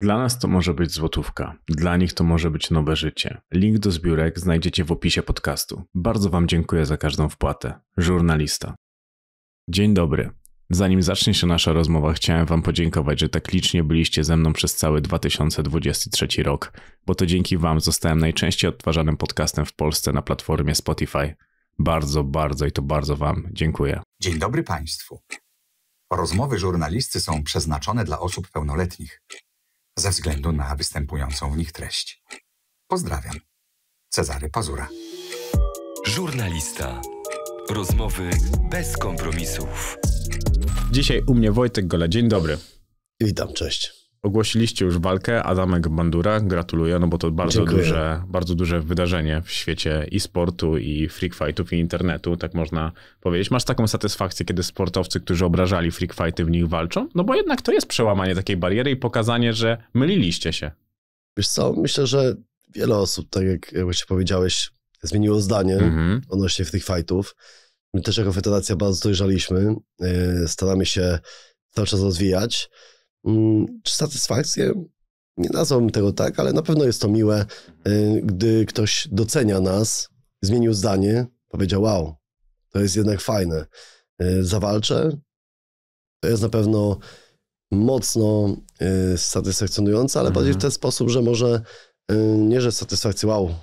Dla nas to może być złotówka, dla nich to może być nowe życie. Link do zbiórek znajdziecie w opisie podcastu. Bardzo Wam dziękuję za każdą wpłatę. Żurnalista. Dzień dobry. Zanim zacznie się nasza rozmowa, chciałem Wam podziękować, że tak licznie byliście ze mną przez cały 2023 rok, bo to dzięki Wam zostałem najczęściej odtwarzanym podcastem w Polsce na platformie Spotify. Bardzo, bardzo i to bardzo Wam dziękuję. Dzień dobry Państwu. Rozmowy żurnalisty są przeznaczone dla osób pełnoletnich ze względu na występującą w nich treść. Pozdrawiam. Cezary Pazura. Żurnalista. Rozmowy bez kompromisów. Dzisiaj u mnie Wojtek Gola. Dzień dobry. Witam, cześć. Ogłosiliście już walkę. Adamek Bandura, gratuluję, no bo to bardzo duże, bardzo duże wydarzenie w świecie i sportu, i freak fightów, i internetu, tak można powiedzieć. Masz taką satysfakcję, kiedy sportowcy, którzy obrażali freak fighty, w nich walczą? No bo jednak to jest przełamanie takiej bariery i pokazanie, że myliliście się. Wiesz co, myślę, że wiele osób, tak jak właśnie powiedziałeś, zmieniło zdanie mhm. odnośnie tych fightów. My też jako federacja bardzo dojrzaliśmy, e, staramy się cały czas rozwijać. Mm, satysfakcję. Nie nazwałbym tego tak, ale na pewno jest to miłe, y, gdy ktoś docenia nas, zmienił zdanie, powiedział: Wow, to jest jednak fajne. Y, zawalczę. To jest na pewno mocno y, satysfakcjonujące, ale mhm. bardziej w ten sposób, że może nie, że satysfakcja, wow,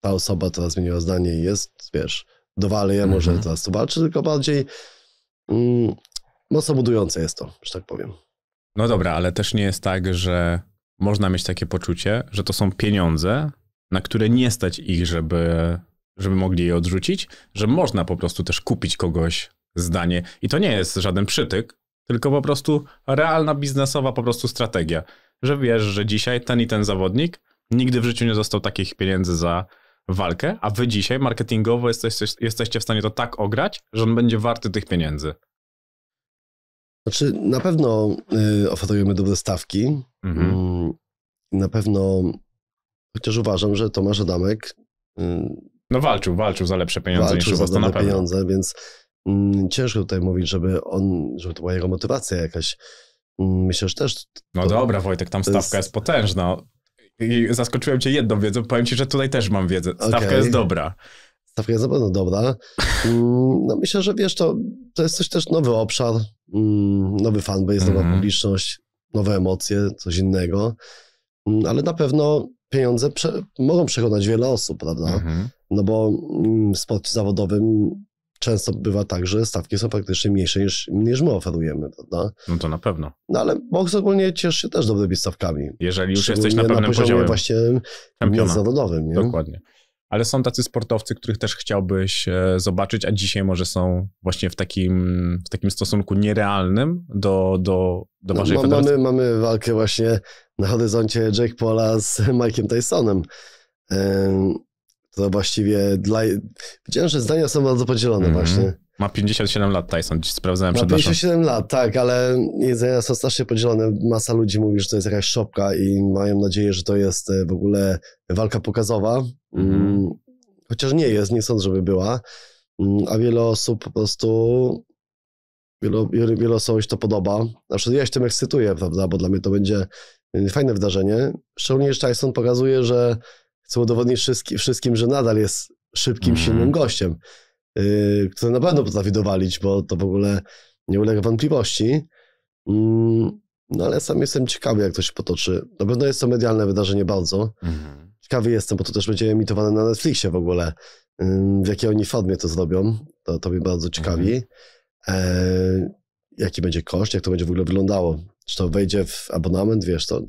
ta osoba teraz zmieniła zdanie i jest, wiesz, dowalę ja mhm. może teraz to walczy, tylko bardziej mm, mocno budujące jest to, że tak powiem. No dobra, ale też nie jest tak, że można mieć takie poczucie, że to są pieniądze, na które nie stać ich, żeby, żeby mogli je odrzucić, że można po prostu też kupić kogoś zdanie. I to nie jest żaden przytyk, tylko po prostu realna biznesowa po prostu strategia, że wiesz, że dzisiaj ten i ten zawodnik nigdy w życiu nie dostał takich pieniędzy za walkę, a wy dzisiaj marketingowo jesteście, jesteście w stanie to tak ograć, że on będzie warty tych pieniędzy. Znaczy, na pewno y, oferujemy dobre stawki. Mhm. Mm, na pewno, chociaż uważam, że Tomasz Adamek. Y, no walczył, walczył za lepsze pieniądze walczył niż za dobre pieniądze, więc y, ciężko tutaj mówić, żeby on, żeby to była jego motywacja jakaś. Mm, myślę, że też. No to, no dobra, Wojtek, tam stawka jest... jest potężna. I zaskoczyłem cię jedną wiedzą. Powiem ci, że tutaj też mam wiedzę. Stawka okay. jest dobra jest za bardzo dobra. Mm, no myślę, że wiesz, to, to jest coś też nowy obszar, mm, nowy fanbase, mhm. nowa publiczność, nowe emocje, coś innego. Mm, ale na pewno pieniądze prze mogą przekonać wiele osób, prawda? Mhm. No bo w sporcie zawodowym często bywa tak, że stawki są faktycznie mniejsze niż, niż my oferujemy, prawda? No to na pewno. No ale boks ogólnie cieszy się też dobrymi stawkami. Jeżeli już jesteś na pewnym na poziomie poziomem. właśnie międzynarodowym. Nie? Dokładnie ale są tacy sportowcy, których też chciałbyś e, zobaczyć, a dzisiaj może są właśnie w takim, w takim stosunku nierealnym do, do, do waszej no, federacji? Mamy, mamy walkę właśnie na horyzoncie Jake Paula z Mike'iem Tysonem. To właściwie dla... Widziałem, że zdania są bardzo podzielone mm -hmm. właśnie. Ma 57 lat Tyson, dziś sprawdzałem przed Ma 57 lat, tak, ale jedzenia są strasznie podzielone. Masa ludzi mówi, że to jest jakaś szopka i mają nadzieję, że to jest e, w ogóle walka pokazowa. Mhm. Mm. Chociaż nie jest, nie sądzę, żeby była. Mm, a wiele osób po prostu... Wielu, wielu, osobom się to podoba. Na przykład ja się tym ekscytuję, prawda, bo dla mnie to będzie mm, fajne wydarzenie. Szczególnie, że Tyson pokazuje, że chce udowodnić wszystkim, że nadal jest szybkim, mhm. silnym gościem. Y, które na pewno potrafi dowalić, bo to w ogóle nie ulega wątpliwości. Mm, no ale sam jestem ciekawy, jak to się potoczy. Na pewno jest to medialne wydarzenie bardzo. Mhm. Ciekawy jestem, bo to też będzie emitowane na Netflixie w ogóle. w jakiej oni formie to zrobią, to, to mnie bardzo ciekawi. Mhm. E, jaki będzie koszt, jak to będzie w ogóle wyglądało. Czy to wejdzie w abonament, wiesz, to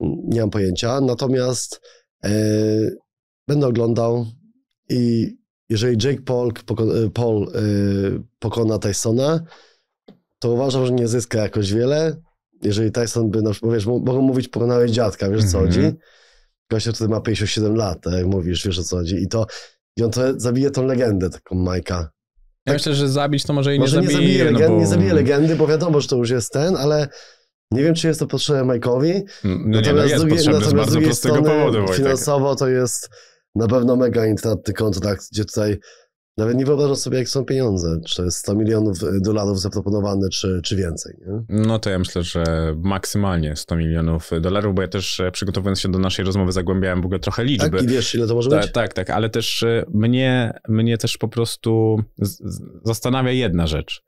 nie mam pojęcia. Natomiast e, będę oglądał i jeżeli Jake Paul, e, Paul yy, pokona Tysona, to uważam, że nie zyska jakoś wiele. Jeżeli Tyson by, na przykład, wiesz, mogą mówić pokonałeś dziadka, wiesz mm-hmm. co chodzi? Mhm. Gościa wtedy ma 57 lat, tak jak mówisz, wiesz o co chodzi. I to, i on to zabije tą legendę taką Majka. Ja myślę, że zabić to może i nie może zabije. Nie zabije, legend, bo... nie zabije legendy, bo wiadomo, że to już jest ten, ale nie wiem, czy jest to potrzebne Majkowi. No natomiast nie, no jest drugie, natomiast z bardzo prostego strony, powodu, finansowo to jest na pewno mega intratny kontrakt, gdzie tutaj nawet nie wyobrażam sobie, jak są pieniądze, czy 100 milionów y, dolarów zaproponowane, czy, czy więcej. Nie? No to ja myślę, że maksymalnie 100 milionów dolarów, bo ja też e, przygotowując się do naszej rozmowy zagłębiałem w ogóle trochę liczby. Tak, i wiesz, ile to może Ta, być? Tak, tak, ale też e, mnie, mnie też po prostu zastanawia jedna rzecz.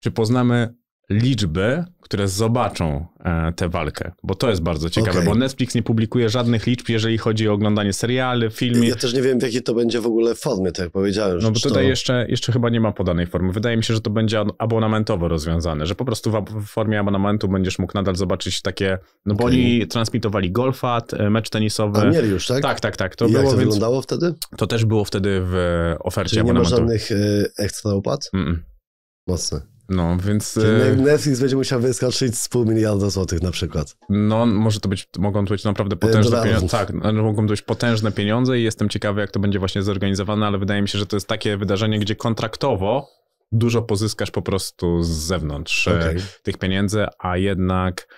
Czy poznamy liczby, które zobaczą e, tę walkę, bo to jest bardzo ciekawe, okay. bo Netflix nie publikuje żadnych liczb, jeżeli chodzi o oglądanie seriali, filmów. Ja też nie wiem, w jakiej to będzie w ogóle formie, tak jak powiedziałem. No bo tutaj to... jeszcze, jeszcze chyba nie ma podanej formy. Wydaje mi się, że to będzie abonamentowo rozwiązane, że po prostu w formie abonamentu będziesz mógł nadal zobaczyć takie, no bo oni transmitowali golfat, e, mecz tenisowy. A mieli już, tak? Tak, tak, tak. To I było, jak to więc... wyglądało wtedy? To też było wtedy w e, ofercie Czyli abonamentu. nie ma żadnych y, ekstra opłat? Mm -mm. Mocne. No, więc... E, Netflix będzie musiał wyskoczyć z pół miliarda złotych na przykład. No, może to być, mogą to być naprawdę e, potężne pieniądze. Tak, no, mogą to być potężne pieniądze i jestem ciekawy, jak to będzie właśnie zorganizowane, ale wydaje mi się, że to jest takie wydarzenie, gdzie kontraktowo dużo pozyskasz po prostu z zewnątrz e, okay. tych pieniędzy, a jednak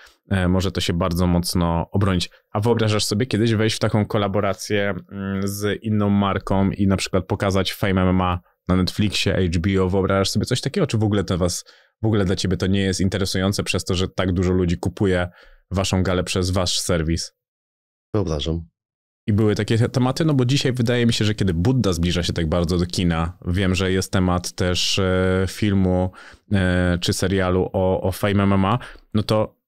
może to się bardzo mocno obronić. A wyobrażasz sobie kiedyś wejść w taką kolaborację mm, z inną marką i na przykład pokazać Fame MMA na Netflixie, HBO, wyobrażasz sobie coś takiego, czy w ogóle to was, w ogóle dla ciebie to nie jest interesujące przez to, że tak dużo ludzi kupuje waszą galę przez wasz serwis? Wyobrażam. I były takie tematy, no bo dzisiaj wydaje mi się, że kiedy Buddha zbliża się tak bardzo do kina, wiem, że jest temat też e, filmu e, czy serialu o, o Fame MMA, no to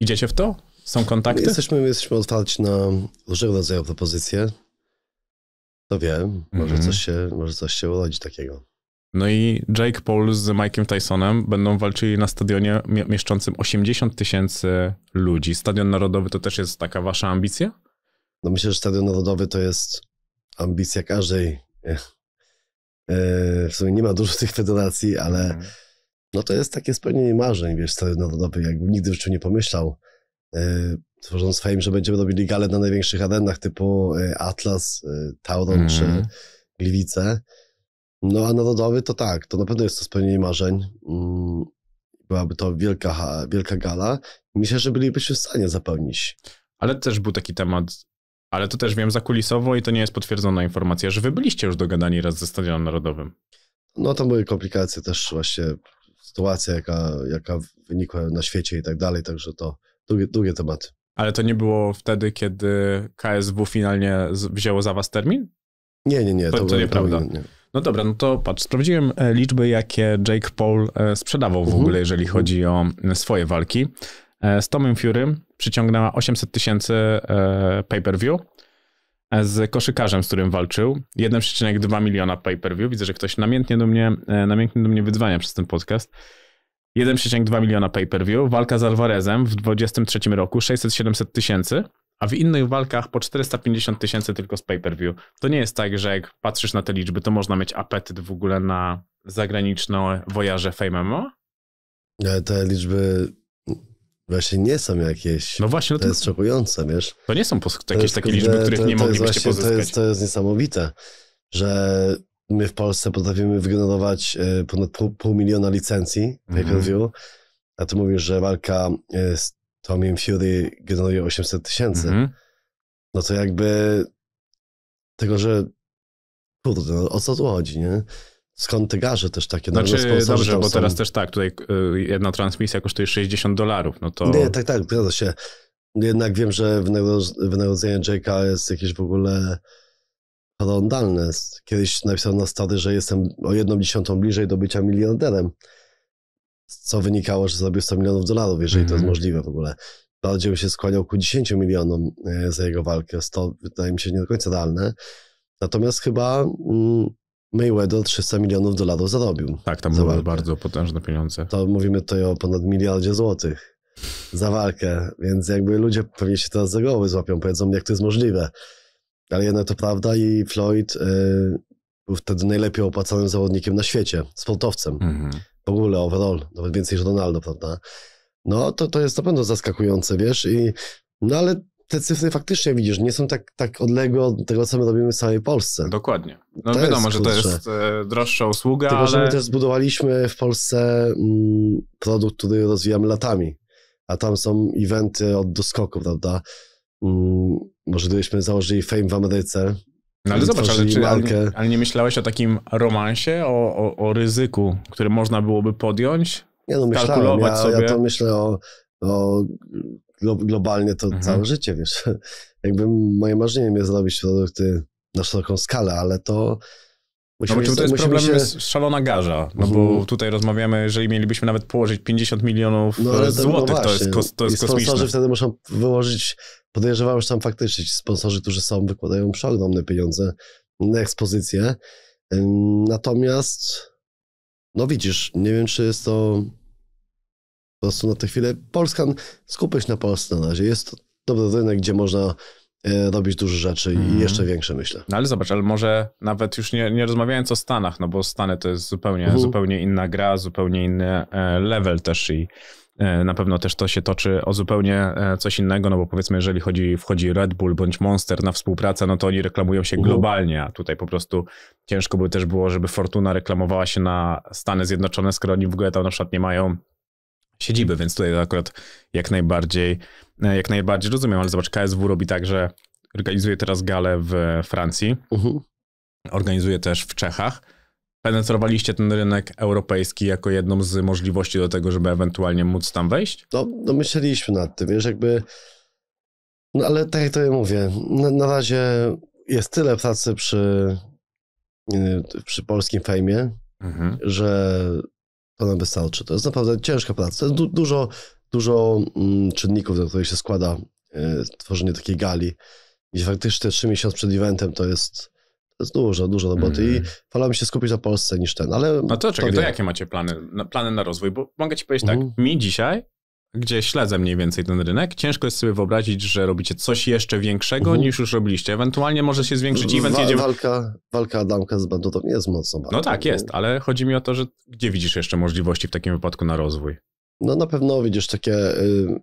idziecie w to? Są kontakty? Jesteśmy, jesteśmy otwarci na różnego rodzaju propozycje. To wiem, może, mhm. coś się, może coś się urodzi takiego. No i Jake Paul z Mike'em Tysonem będą walczyli na stadionie mieszczącym 80 tysięcy ludzi. Stadion Narodowy to też jest taka wasza ambicja? No myślę, że Stadion Narodowy to jest ambicja każdej. E, e, w sumie nie ma dużo tych federacji, ale mhm. no to jest takie spełnienie marzeń, wiesz, Stadion Narodowy. jakby nigdy w życiu nie pomyślał e, tworząc fame, że będziemy robili gale na największych arenach typu e, Atlas, e, Tauron mm. czy Gliwice. No a narodowy to tak, to na pewno jest to spełnienie marzeń. Mm, byłaby to wielka, wielka gala. Myślę, że bylibyśmy w stanie zapełnić. Ale też był taki temat, ale to też wiem zakulisowo i to nie jest potwierdzona informacja, że wy byliście już dogadani raz ze Stadionem Narodowym. No to były komplikacje też właśnie, sytuacja jaka, jaka wynikła na świecie i tak dalej, także to długie, długie tematy. Ale to nie było wtedy, kiedy KSW finalnie wzięło za was termin? Nie, nie, nie. To, to, to nieprawda. Nie. No dobra, no to patrz, sprawdziłem e, liczby, jakie Jake Paul e, sprzedawał w mhm. ogóle, jeżeli chodzi o e, swoje walki. Z Tomem Fury przyciągnęła 800 tysięcy pay-per-view. Z koszykarzem, z którym walczył, 1,2 miliona pay-per-view. Widzę, że ktoś namiętnie do mnie, namiętnie do mnie wydzwania przez ten podcast. 1,2 miliona pay-per-view, walka z Alvarezem w 23 roku 600-700 tysięcy, a w innych walkach po 450 tysięcy tylko z pay-per-view. To nie jest tak, że jak patrzysz na te liczby, to można mieć apetyt w ogóle na zagraniczne wojaże Fame No Ale te liczby właśnie nie są jakieś. No właśnie, no to, to jest szokujące, wiesz. To nie są jakieś takie liczby, których to, nie to moglibyście właśnie, pozyskać. To jest, to jest niesamowite, że my w Polsce potrafimy wygenerować e, ponad pół, pół miliona licencji mhm. pay-per-view, mm -hmm. a ty mówisz, że walka e, z Tomiem Fury generuje 800 tysięcy. Mm -hmm. No to jakby tego, że kurde, no, o co tu chodzi, nie? Skąd te garze też takie? No, znaczy, no, dobrze, bo są... teraz też tak, tutaj e, jedna transmisja kosztuje 60 dolarów, no to... Nie, tak, tak, zgadza się. Jednak wiem, że wynagrodzenie Jake'a jest jakieś w ogóle horrendalne. Kiedyś napisałem na stary, że jestem o jedną dziesiątą bliżej do bycia milionerem, co wynikało, że zrobił 100 milionów dolarów, jeżeli mm -hmm. to jest mhm. możliwe w ogóle. Bardziej bym się skłaniał ku 10 milionom e, za jego walkę. To wydaje mi się nie do końca realne. Natomiast chyba mm, Mayweather 300 milionów dolarów zarobił. Tak, tam za były bardzo potężne pieniądze. To mówimy tutaj o ponad miliardzie złotych za walkę, więc jakby ludzie pewnie się teraz za głowy złapią, powiedzą, jak to jest możliwe. Ale jednak to prawda i Floyd y, był wtedy najlepiej opłacanym zawodnikiem na świecie, sportowcem. Mhm. W ogóle, overall, nawet więcej niż Ronaldo, prawda? No to, to jest na pewno zaskakujące, wiesz, i no ale te cyfry faktycznie widzisz, nie są tak, tak odległe od tego, co my robimy w całej Polsce. Dokładnie. No to wiadomo, jest, że to jest e, droższa usługa, Tylko, ale... że my też zbudowaliśmy w Polsce mm, produkt, który rozwijamy latami, a tam są eventy od doskoku, prawda? Mm, może gdybyśmy założyli Fame w Ameryce. No ale zobacz, ale, czy, ale, ale, nie myślałeś o takim romansie, o, o, o ryzyku, które można byłoby podjąć? Nie no, myślałem. Ja, sobie. ja to myślę o, o globalnie to mhm. całe życie, wiesz. Jakby moje marzeniem jest zrobić produkty na szeroką skalę, ale to Musimy no bo to jest problem, się... szalona garza, no bo mhm. tutaj rozmawiamy, jeżeli mielibyśmy nawet położyć 50 milionów no, ale e, złotych, no to jest, kos, to jest sponsorzy kosmiczne. wtedy muszą wyłożyć, podejrzewam, że tam faktycznie sponsorzy, którzy są, wykładają przeogromne pieniądze na ekspozycję. Natomiast, no widzisz, nie wiem, czy jest to po prostu na tę chwilę, Polska, skupmy się na Polsce na razie, jest to dobry rynek, gdzie można E, robić duże rzeczy mm. i mhm. jeszcze większe, myślę. No ale zobacz, ale może nawet już nie, nie rozmawiając o Stanach, no bo Stany to jest zupełnie, uh mhm. -huh. zupełnie inna gra, zupełnie inny e, level też i e, na pewno też to się toczy o zupełnie coś innego, no bo powiedzmy, jeżeli chodzi, wchodzi Red Bull bądź Monster na współpracę, no to oni reklamują się uh mhm. -huh. globalnie, a tutaj po prostu ciężko by też było, żeby Fortuna reklamowała się na Stany Zjednoczone, skoro oni w ogóle tam na przykład nie mają siedziby, więc tutaj akurat jak najbardziej, e, jak najbardziej rozumiem, ale zobacz, KSW robi tak, że organizuje teraz galę w Francji, uh mhm. -huh. organizuje też w Czechach. Penetrowaliście ten rynek europejski jako jedną z możliwości do tego, żeby ewentualnie móc tam wejść? No, no myśleliśmy nad tym, wiesz, jakby... No ale tak jak to ja mówię, na, na razie jest tyle pracy przy, przy polskim fejmie, mhm. że ona wystarczy. To jest naprawdę ciężka praca. To jest du dużo, dużo mm, czynników, do których się składa y, tworzenie takiej gali. I faktycznie te trzy miesiące przed eventem to jest, to jest dużo, dużo roboty mm. i mhm. wolałbym się skupić na Polsce niż ten, ale... No to czekaj, to, to jakie macie plany, na, plany na rozwój? Bo mogę ci powiedzieć tak, mhm. mi dzisiaj gdzie śledzę mniej więcej ten rynek, ciężko jest sobie wyobrazić, że robicie coś jeszcze większego mhm. niż już robiliście. Ewentualnie może się zwiększyć event Wa- jedziemy... Walka, walka Adamka z Bandutą jest mocno No tak, jest, ale chodzi mi o to, że gdzie widzisz jeszcze możliwości w takim wypadku na rozwój? No na pewno widzisz takie y,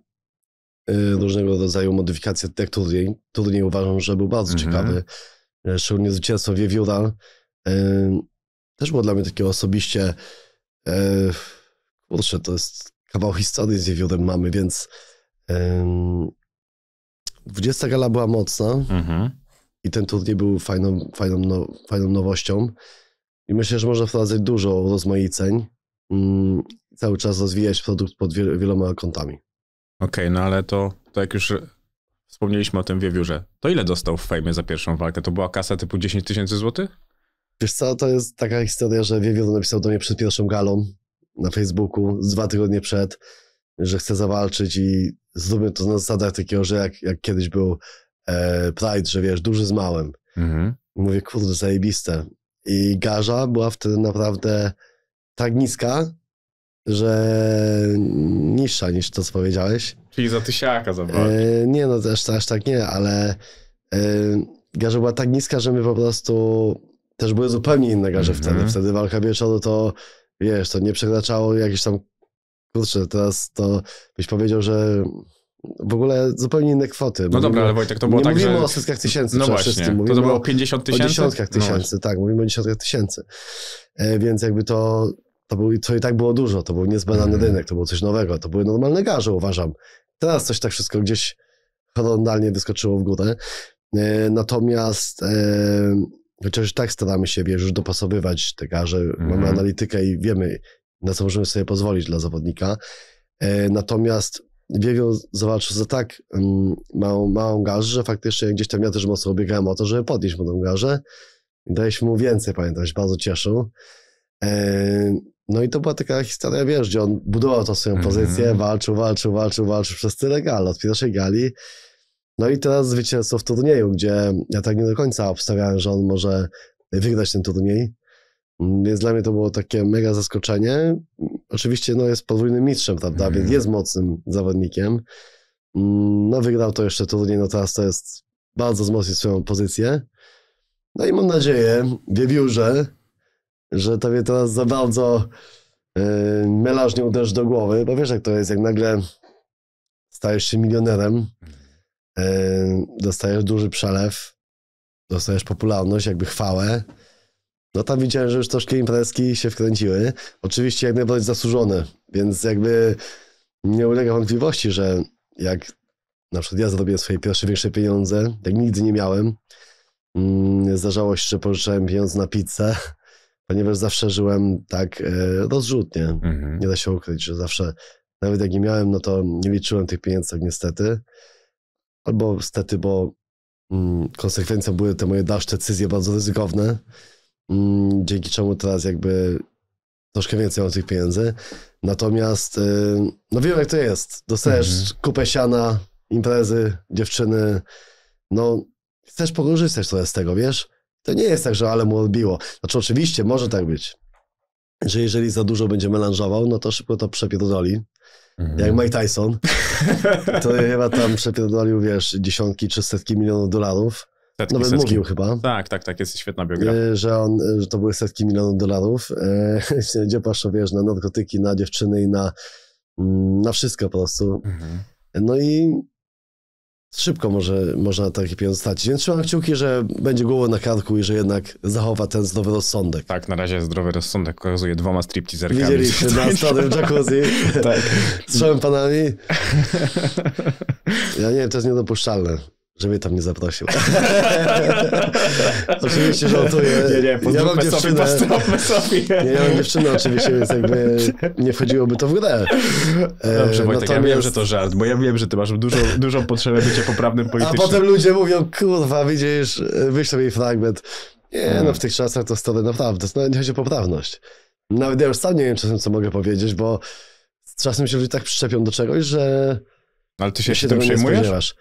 y, różnego rodzaju modyfikacje tych turniej. Turniej uważam, że był bardzo mhm. ciekawy. E, szczególnie zwycięstwo Wiewióra. Y, też było dla mnie takie osobiście... E, kurczę, to jest kawał historii z wiewiórem mamy, więc dwudziesta 20 gala była mocna mhm. i ten turniej był fajną, fajną, no, fajną nowością i myślę, że można wprowadzać dużo rozmaiceń i mm, cały czas rozwijać produkt pod wieloma kątami. Okej, okay, no ale to, to jak już wspomnieliśmy o tym wiewiórze, to ile dostał w fejmie za pierwszą walkę? To była kasa typu 10 tysięcy złotych? Wiesz co, to jest taka historia, że Wiewiór napisał do mnie przed pierwszą galą, na Facebooku z dwa tygodnie przed, że chce zawalczyć i zrobię to na zasadach takiego, że jak, jak kiedyś był e, Pride, że wiesz, duży z małym. Mhm. Mówię, kurde, zajebiste. I garza była wtedy naprawdę tak niska, że niższa niż to, co powiedziałeś. Czyli za tysiaka za E, nie, no też aż tak nie, ale e, garza była tak niska, że my po prostu też były zupełnie inne garze wtedy. Mhm. Wtedy walka wieczoru to wiesz, to nie przekraczało jakieś tam, kurczę, teraz to byś powiedział, że w ogóle zupełnie inne kwoty. No dobra, ale Wojtek, to było nie tak, mówimy że... o setkach tysięcy no właśnie, wszystkim. Mówimy to, to było 50 tysięcy? O dziesiątkach no tysięcy, no tak, mówimy o dziesiątkach tysięcy. E, więc jakby to, to, był, i tak było dużo, to był niezbadany mm. rynek, to było coś nowego, to były normalne garze, uważam. Teraz coś tak wszystko gdzieś horrendalnie wyskoczyło w górę. E, natomiast e, no Chociaż tak staramy się, wiesz, już dopasowywać te że mamy mhm. analitykę i wiemy, na co możemy sobie pozwolić dla zawodnika. E, natomiast Biegał, zobaczył za tak um, małą, małą garzę, że faktycznie gdzieś tam ja też mocno obiegałem o to, żeby podnieść mu tą garzę. Daliśmy mu więcej, pamiętam, się bardzo cieszył. E, no i to była taka historia, wiesz, gdzie on budował tą swoją mhm. pozycję, mm walczył, walczył, walczył, walczył przez tyle gal, od pierwszej gali no i teraz zwycięstwo w turnieju, gdzie ja tak nie do końca obstawiałem, że on może wygrać ten turniej. Więc dla mnie to było takie mega zaskoczenie. Oczywiście no, jest podwójnym mistrzem, prawda? Mhm. Więc jest mocnym zawodnikiem. Mm, no wygrał to jeszcze turniej, no teraz to jest bardzo wzmocnił swoją pozycję. No i mam nadzieję, wiewiórze, że tobie teraz za bardzo yy, melarz nie uderzy do głowy, bo wiesz jak to jest, jak nagle stajesz się milionerem, mhm dostajesz duży przelew, dostajesz popularność, jakby chwałę. No tam widziałem, że już troszkę imprezki się wkręciły. Oczywiście jak najbardziej zasłużone, więc jakby nie ulega wątpliwości, że jak na przykład ja zarobiłem swoje pierwsze większe pieniądze, jak nigdy nie miałem, mm, zdarzało się, że pożyczałem pieniądze na pizzę, ponieważ zawsze żyłem tak e, rozrzutnie. Mhm. Nie da się ukryć, że zawsze, nawet jak nie miałem, no to nie liczyłem tych pieniędzy tak niestety albo stety, bo mm, konsekwencją były te moje dalsze decyzje bardzo ryzykowne, mm, dzięki czemu teraz jakby troszkę więcej mam tych pieniędzy. Natomiast, y, no wiem jak to jest. Dostajesz mhm. kupę siana, imprezy, dziewczyny, no chcesz pokorzystać trochę z tego, wiesz? To nie jest tak, że ale mu odbiło. Znaczy oczywiście może tak być, że jeżeli za dużo będzie melanżował, no to szybko to przepierdoli. Mhm. Jak Mike Tyson, to chyba tam przepierdolił, wiesz, dziesiątki czy setki milionów dolarów. Setki, Nawet no, setki. mówił chyba. Tak, tak, tak, jest świetna biografia. Y, że, on, y, że to były setki milionów dolarów. E, y, gdzie paszczą, wiesz, na narkotyki, na dziewczyny i na, mm, na wszystko po prostu. Mhm. No i szybko może, można takie pieniądze stracić. Więc trzymam kciuki, że będzie głową na karku i że jednak zachowa ten zdrowy rozsądek. Tak, na razie zdrowy rozsądek okazuje dwoma stripteaserkami. Widzieliście na starym jacuzzi tak. z panami? Ja nie wiem, to jest niedopuszczalne że mnie tam nie zaprosił. oczywiście żartuję. Nie, nie, ja mam dziewczynę. Sobie, sobie. Nie, ja mam dziewczynę oczywiście, więc jakby nie wchodziłoby to w grę. E, Dobrze, Wojtek, Natomiast... ja wiem, że to żart, bo ja wiem, że ty masz dużą, dużą potrzebę bycia poprawnym politykiem. A potem ludzie mówią, kurwa, widzisz, wyślij mi fragment. Nie, hmm. no w tych czasach to stary naprawdę, to nie chodzi o poprawność. Nawet ja już sam nie wiem czasem, co mogę powiedzieć, bo czasem się ludzie tak przyczepią do czegoś, że... Ale ty się, się tym przejmujesz?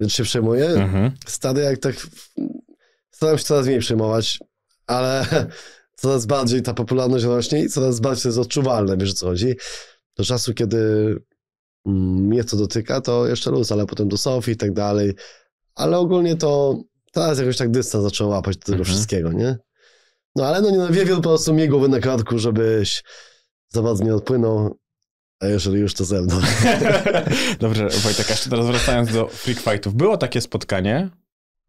więc się przejmuję. Mhm. Stary, jak tak. Staram się coraz mniej przejmować, ale coraz bardziej ta popularność rośnie i coraz bardziej to jest odczuwalne, wiesz o co chodzi. Do czasu, kiedy mm, mnie to dotyka, to jeszcze luz, ale potem do Sofii i tak dalej. Ale ogólnie to teraz jakoś tak dystans zaczął łapać do tego mhm. wszystkiego, nie? No ale no nie na no, wie po prostu mi głowy na karku, żebyś za bardzo nie odpłynął a jeżeli już to ze mną. Dobrze, Wojtek, jeszcze teraz wracając do Freak Fightów. Było takie spotkanie,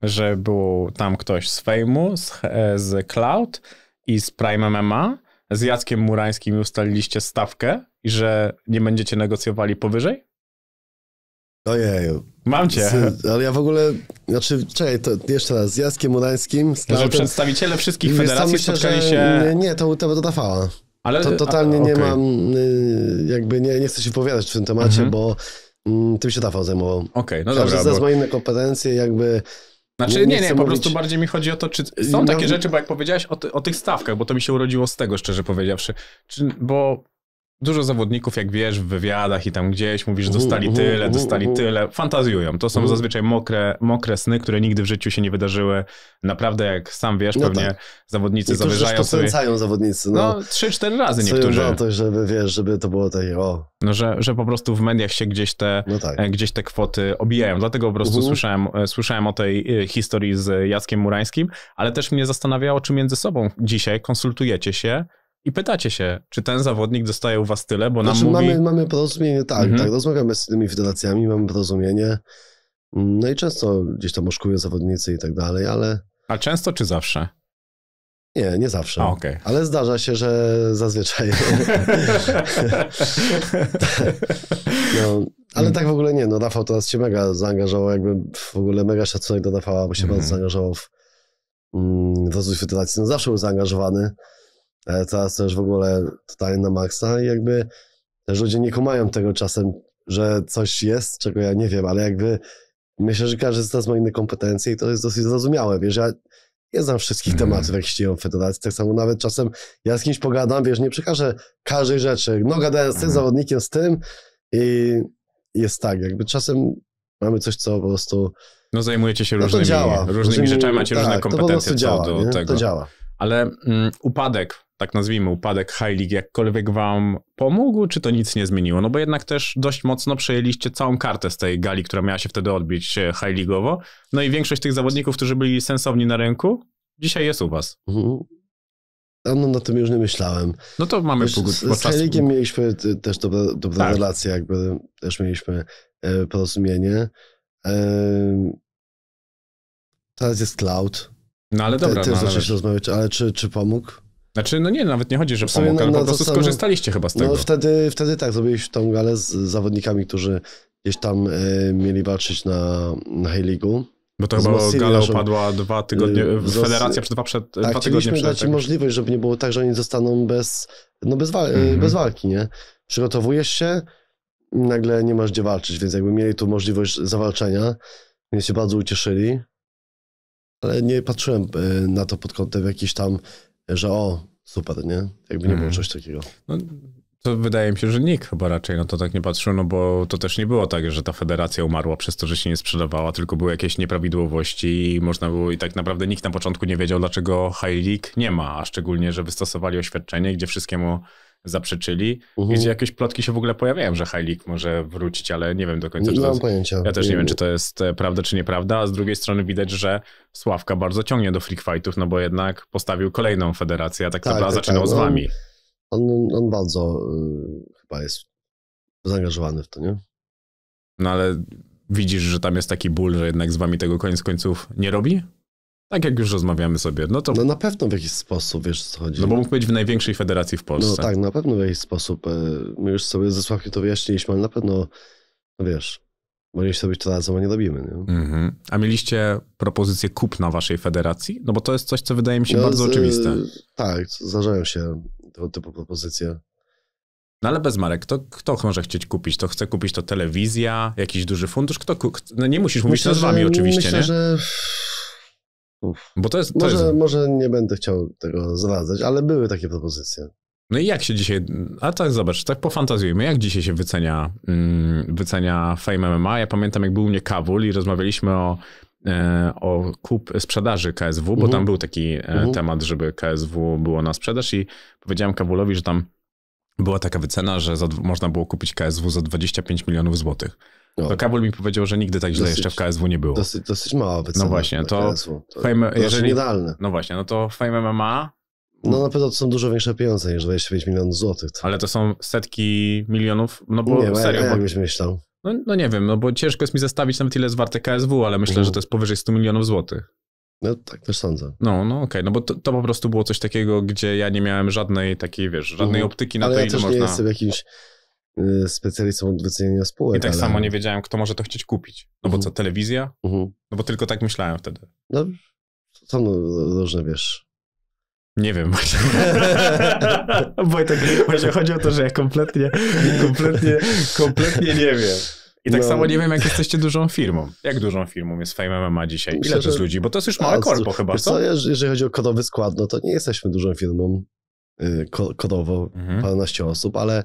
że był tam ktoś z Fejmu, z, e, z Cloud i z Prime MMA, z Jackiem Murańskim i ustaliliście stawkę i że nie będziecie negocjowali powyżej? Ojeju. Mam cię. Z, ale ja w ogóle, znaczy, czekaj, to jeszcze raz, z Jackiem Murańskim. Z Klautem, że przedstawiciele wszystkich federacji myślę, spotkali się... Nie, nie to, to, to fała. Ale, to totalnie a, okay. nie mam, y, jakby nie, nie chcę się wypowiadać w tym temacie, mhm. bo mm, tym się Tafał zajmował. Okej, okay, no dobrze. dobra. za bo... ma kompetencje, jakby... Znaczy, nie, nie, nie po mówić... prostu bardziej mi chodzi o to, czy są takie no... rzeczy, bo jak powiedziałeś o, ty, o, tych stawkach, bo to mi się urodziło z tego, szczerze powiedziawszy, czy, bo dużo zawodników, jak wiesz, w wywiadach i tam gdzieś mówisz, że dostali tyle, dostali tyle, fantazjują. To są zazwyczaj mokre, mokre sny, które nigdy w życiu się nie wydarzyły. Naprawdę, jak sam wiesz, no pewnie tak. zawodnicy niektórzy zawyżają sobie... zawodnicy. No, no cztery razy niektórzy. Na to, żeby, wiesz, żeby to było takie o... No, że, że po prostu w mediach się gdzieś te, no tak. E, gdzieś te kwoty obijają. Dlatego po prostu uh słyszałem, e, słyszałem o tej e, historii z Jackiem Murańskim, ale też mnie zastanawiało, czy między sobą dzisiaj konsultujecie się, i pytacie się, czy ten zawodnik dostaje u was tyle, bo znaczy, nam mówi... mamy, mamy porozumienie, tak, mhm. tak, rozmawiamy z tymi federacjami, mamy porozumienie, no i często gdzieś tam oszkują zawodnicy i tak dalej, ale... A często czy zawsze? Nie, nie zawsze. A, okay. Ale zdarza się, że zazwyczaj. no, ale tak w ogóle nie. No, Rafał teraz się mega zaangażował, jakby w ogóle mega szacunek do Rafała, bo się mm. bardzo mhm. zaangażował w, mm, w rozwój federacji. No, zawsze był zaangażowany. E, teraz to już w ogóle tutaj na maksa i jakby też ludzie nie kumają tego czasem, że coś jest, czego ja nie wiem, ale jakby myślę, że każdy z nas ma inne kompetencje i to jest dosyć zrozumiałe, wiesz, ja nie znam wszystkich mhm. tematów, jak się federacji, tak samo nawet czasem ja z kimś pogadam, wiesz, nie przekażę każdej rzeczy, no gadałem z tym mhm. zawodnikiem, z tym i jest tak, jakby czasem mamy coś, co po prostu... No zajmujecie się no, różnymi, no różnymi, różnymi rzeczami, macie tak, różne kompetencje to po prostu działa, do nie? tego. To działa. Ale mm, upadek tak nazwijmy, upadek High League jakkolwiek wam pomógł, czy to nic nie zmieniło? No bo jednak też dość mocno przejęliście całą kartę z tej gali, która miała się wtedy odbić e, High League'owo. No i większość tych zawodników, którzy byli sensowni na rynku, dzisiaj jest u was. Mhm. No, na tym już nie myślałem. No to mamy pół godziny. Z Heiligiem mieliśmy też dobre, dobrą tak. relację, jakby też mieliśmy e, porozumienie. E, teraz jest cloud. No ale dobra. Ty, ty no, ale... rozmawiać, ale czy, czy pomógł? Znaczy, no nie, nawet nie chodzi, że pomógł, na, ale po prostu skorzystaliście chyba z tego. No wtedy, wtedy tak, zrobiliśmy tą galę z zawodnikami, którzy gdzieś tam e, mieli walczyć na, na Heiligu. Bo to chyba gala opadła dwa tygodnie, wzrost... E, federacja przed, przed tak, dwa tygodnie przed. dać im tak. możliwość, żeby nie było tak, że oni zostaną bez, no bez, wa e, mhm. bez walki, nie? Przygotowujesz się, nagle nie masz gdzie walczyć, więc jakby mieli tu możliwość zawalczenia, więc się bardzo ucieszyli. Ale nie patrzyłem na to pod kątem jakichś tam że o, super, nie? Jakby nie było mhm. czegoś takiego. No, to wydaje mi się, że nikt chyba raczej na no to tak nie patrzył, no bo to też nie było tak, że ta federacja umarła przez to, że się nie sprzedawała, tylko były jakieś nieprawidłowości i można było i tak naprawdę nikt na początku nie wiedział, dlaczego High League nie ma, a szczególnie, że wystosowali oświadczenie, gdzie wszystkiemu zaprzeczyli. Mhm. Gdzie jakieś plotki się w ogóle pojawiają, że Heilig może wrócić, ale nie wiem do końca, nie, czy to jest... pojęcia. Ja też nie, nie wiem, czy to jest e, prawda, czy nieprawda, a z drugiej strony widać, że Sławka bardzo ciągnie do freak fightów, no bo jednak postawił kolejną federację, a tak, tak naprawdę tak, zaczynał tak. z no, wami. On, on, on bardzo yy, chyba jest zaangażowany w to, nie? No ale widzisz, że tam jest taki ból, że jednak z wami tego koniec końców nie robi? Tak jak już rozmawiamy sobie, no to... No na pewno w jakiś sposób, wiesz co chodzi. No bo mógł być w największej federacji w Polsce. No tak, na pewno w jakiś sposób. E, my już sobie ze Sławkiem to wyjaśniliśmy, ale na pewno, no wiesz, mogliśmy sobie to razem, a nie robimy. Nie? Mhm. A mieliście propozycję kupna waszej federacji? No bo to jest coś, co wydaje mi się no, bardzo z, oczywiste. Tak, zdarzają się tego typu propozycje. No ale bez marek, to kto może chcieć kupić? To chce kupić to telewizja, jakiś duży fundusz? Kto no nie musisz mówić myślę, nazwami że, oczywiście, myślę, nie? Że bo to jest, to może, jest... może nie będę chciał tego zdradzać, ale były takie propozycje. No i jak się dzisiaj, a tak zobacz, tak pofantazujmy, jak dzisiaj się wycenia, mm, wycenia Fame MMA? Ja pamiętam, jak był u mnie Kabul i rozmawialiśmy o, e, o kup sprzedaży KSW, bo uh mhm. -huh. tam był taki e, uh mhm. -huh. temat, żeby KSW było na sprzedaż i powiedziałem Kabulowi, że tam była taka wycena, że za, można było kupić KSW za 25 milionów złotych. No. To Kabul mi powiedział, że nigdy tak źle dosyć, jeszcze w KSW nie było. Dosyć, dosyć mała No właśnie, no to, KSW. to, fame, jeżeli, No właśnie, no to fajne MMA... No na pewno to są dużo większe pieniądze niż 25 milionów złotych. Ale to są setki milionów, no bo nie, serio. Ja, ja byś myślał. No, no, nie wiem, no bo ciężko jest mi zestawić nawet ile jest warte KSW, ale myślę, mhm. że to jest powyżej 100 milionów złotych. No tak też sądzę. No, no okej, okay. no bo to, to, po prostu było coś takiego, gdzie ja nie miałem żadnej takiej, wiesz, żadnej mhm. optyki na ale tej, ja też nie można... jestem jakimś Y, specjalistą od wyceniania spółek. I tak ale... samo nie wiedziałem, kto może to chcieć kupić. No bo uh mhm. -huh. co, telewizja? Uh mhm. -huh. No bo tylko tak myślałem wtedy. No, są różne, wiesz, nie wiem właśnie. Wojtek, właśnie chodzi o to, że ja kompletnie, kompletnie, kompletnie nie wiem. I tak no. samo nie wiem, jak jesteście dużą firmą. Jak dużą firmą jest Fame MMA dzisiaj? Ile to jest że... ludzi? Bo to jest już małe A, korpo chyba, co? co? Jeżeli chodzi o kodowy skład, no to nie jesteśmy dużą firmą y, kodowo, mhm. paręnaście osób, ale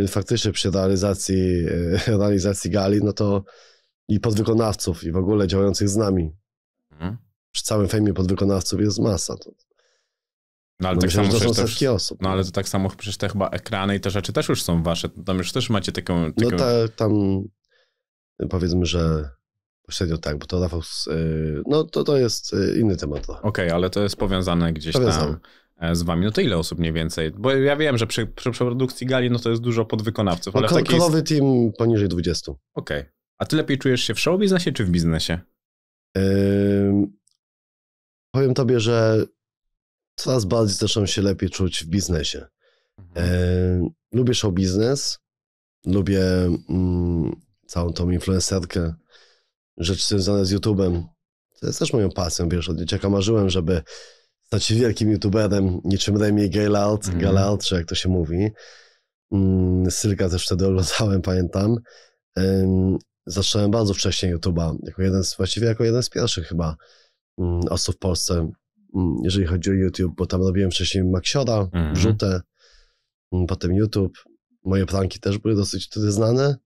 Y, faktycznie przy realizacji, y, realizacji gali, no to i podwykonawców, i w ogóle działających z nami. Mhm. Przy całym fejmie podwykonawców jest masa. To... No ale tak myślę, samo że to są osób. No, no ale to tak samo przecież te chyba ekrany i te rzeczy też już są wasze. Tam już też macie taką... No taką... No tak, tam y, powiedzmy, że Pośrednio tak, bo to Rafał, no to, to jest inny temat. Okej, okay, ale to jest powiązane gdzieś powiązane. tam. E, z wami. No to ile osób mniej więcej? Bo ja wiem, że przy, przy produkcji gali no to jest dużo podwykonawców. Ale no, ale takiej... team poniżej 20. Okej. Okay. A ty lepiej czujesz się w show biznesie czy w biznesie? Yy, powiem tobie, że coraz bardziej zaczynam się lepiej czuć w biznesie. Yy, lubię show biznes, lubię mm, całą tą influencerkę, rzeczy związane z YouTube'em. To jest też moją pasją, wiesz, od dzieciaka marzyłem, żeby stać znaczy, się wielkim youtuberem, niczym Remy Galaut, mm. Galaut, czy jak to się mówi. Mm, Sylka też wtedy oglądałem, pamiętam. Zacząłem bardzo wcześnie YouTube'a, jako jeden z, właściwie jako jeden z pierwszych chyba mm, osób w Polsce, mm, jeżeli chodzi o YouTube, bo tam robiłem wcześniej Maxiora, mhm. mm. wrzutę, potem YouTube. Moje pranki też były dosyć wtedy znane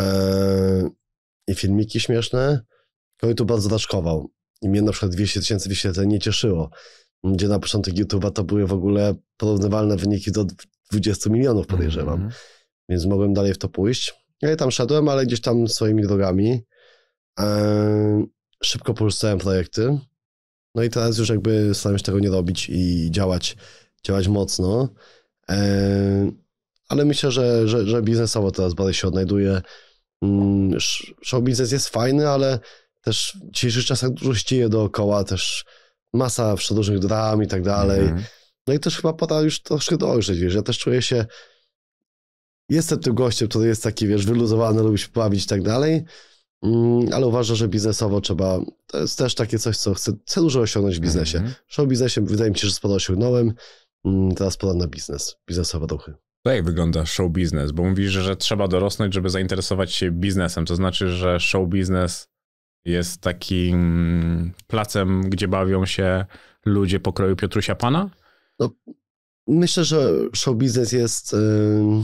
e, i filmiki śmieszne. YouTube bardzo zaczkował. I mnie na przykład 200 tysięcy wyświetleń nie cieszyło, gdzie na początek YouTube'a to były w ogóle porównywalne wyniki do 20 milionów, podejrzewam. Mm -hmm. Więc mogłem dalej w to pójść. Ja no tam szedłem, ale gdzieś tam swoimi drogami. E, szybko porzucałem projekty. No i teraz już jakby staram się tego nie robić i działać, działać mocno. E, ale myślę, że, że, że biznesowo teraz bardziej się odnajduje. Mm, show biznes jest fajny, ale też w dzisiejszych czasach dużo się dzieje dookoła, też masa przedłużnych dram i tak dalej. Mm -hmm. No i też chyba pora już troszkę dojrzeć, wiesz, ja też czuję się jestem tym gościem, który jest taki, wiesz, wyluzowany, lubi się bawić i tak dalej, mm, ale uważam, że biznesowo trzeba, to jest też takie coś, co chcę, chcę dużo osiągnąć w biznesie. Mm -hmm. biznesie wydaje mi się, że sporo osiągnąłem, mm, teraz pora na biznes, biznesowe duchy To jak wygląda show biznes? Bo mówisz, że trzeba dorosnąć, żeby zainteresować się biznesem. To znaczy, że show biznes jest takim placem, gdzie bawią się ludzie pokroju Piotrusia Pana? No, myślę, że show biznes jest. Yy...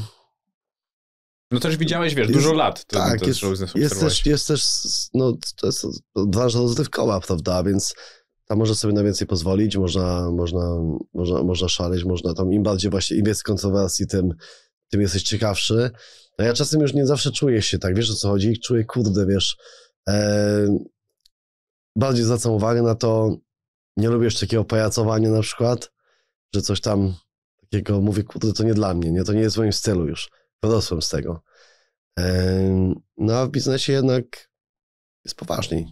No też widziałeś, wiesz, jest, dużo lat. To, tak, to jest, jest też, jest też no, to jest ważna rozrywkowa, prawda, więc tam można sobie na więcej pozwolić, można, można, można, można szaleć, można tam im bardziej właśnie, im więcej kontrowersji, tym, tym jesteś ciekawszy. No ja czasem już nie zawsze czuję się tak, wiesz o co chodzi, czuję kurde, wiesz, E, bardziej zwracam uwagę na to, nie lubię jeszcze takiego pajacowania na przykład, że coś tam takiego mówię, kurde, to nie dla mnie, nie, to nie jest w moim stylu już, wyrosłem z tego. E, no a w biznesie jednak jest poważniej.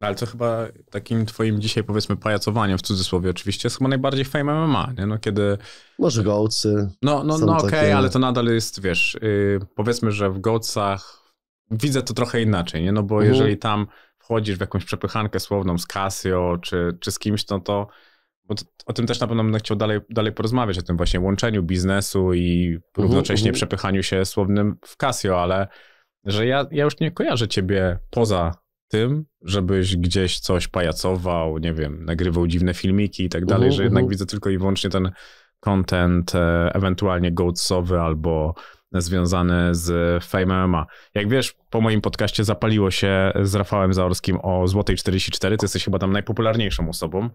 No, ale co chyba takim twoim dzisiaj powiedzmy pajacowaniem w cudzysłowie oczywiście jest chyba najbardziej fame MMA, nie? No kiedy... Może gołcy. No, no, no okej, okay, ale to nadal jest, wiesz, yy, powiedzmy, że w gołcach widzę to trochę inaczej, nie? No bo mhm. jeżeli tam wchodzisz w jakąś przepychankę słowną z Casio czy, czy z kimś, no to bo to, o tym też na pewno będę chciał dalej, dalej porozmawiać, o tym właśnie łączeniu biznesu i mhm, równocześnie mhm, przepychaniu się słownym w Casio, ale że ja, ja już nie kojarzę ciebie poza tym, żebyś gdzieś coś pajacował, nie wiem, nagrywał dziwne filmiki i tak dalej, mhm, że jednak mhm. widzę tylko i wyłącznie ten content e, ewentualnie goatsowy albo związane z Fame MMA. Jak wiesz, po moim podcaście zapaliło się z Rafałem Zaorskim o Złotej 44. Ty jesteś chyba tam najpopularniejszą osobą.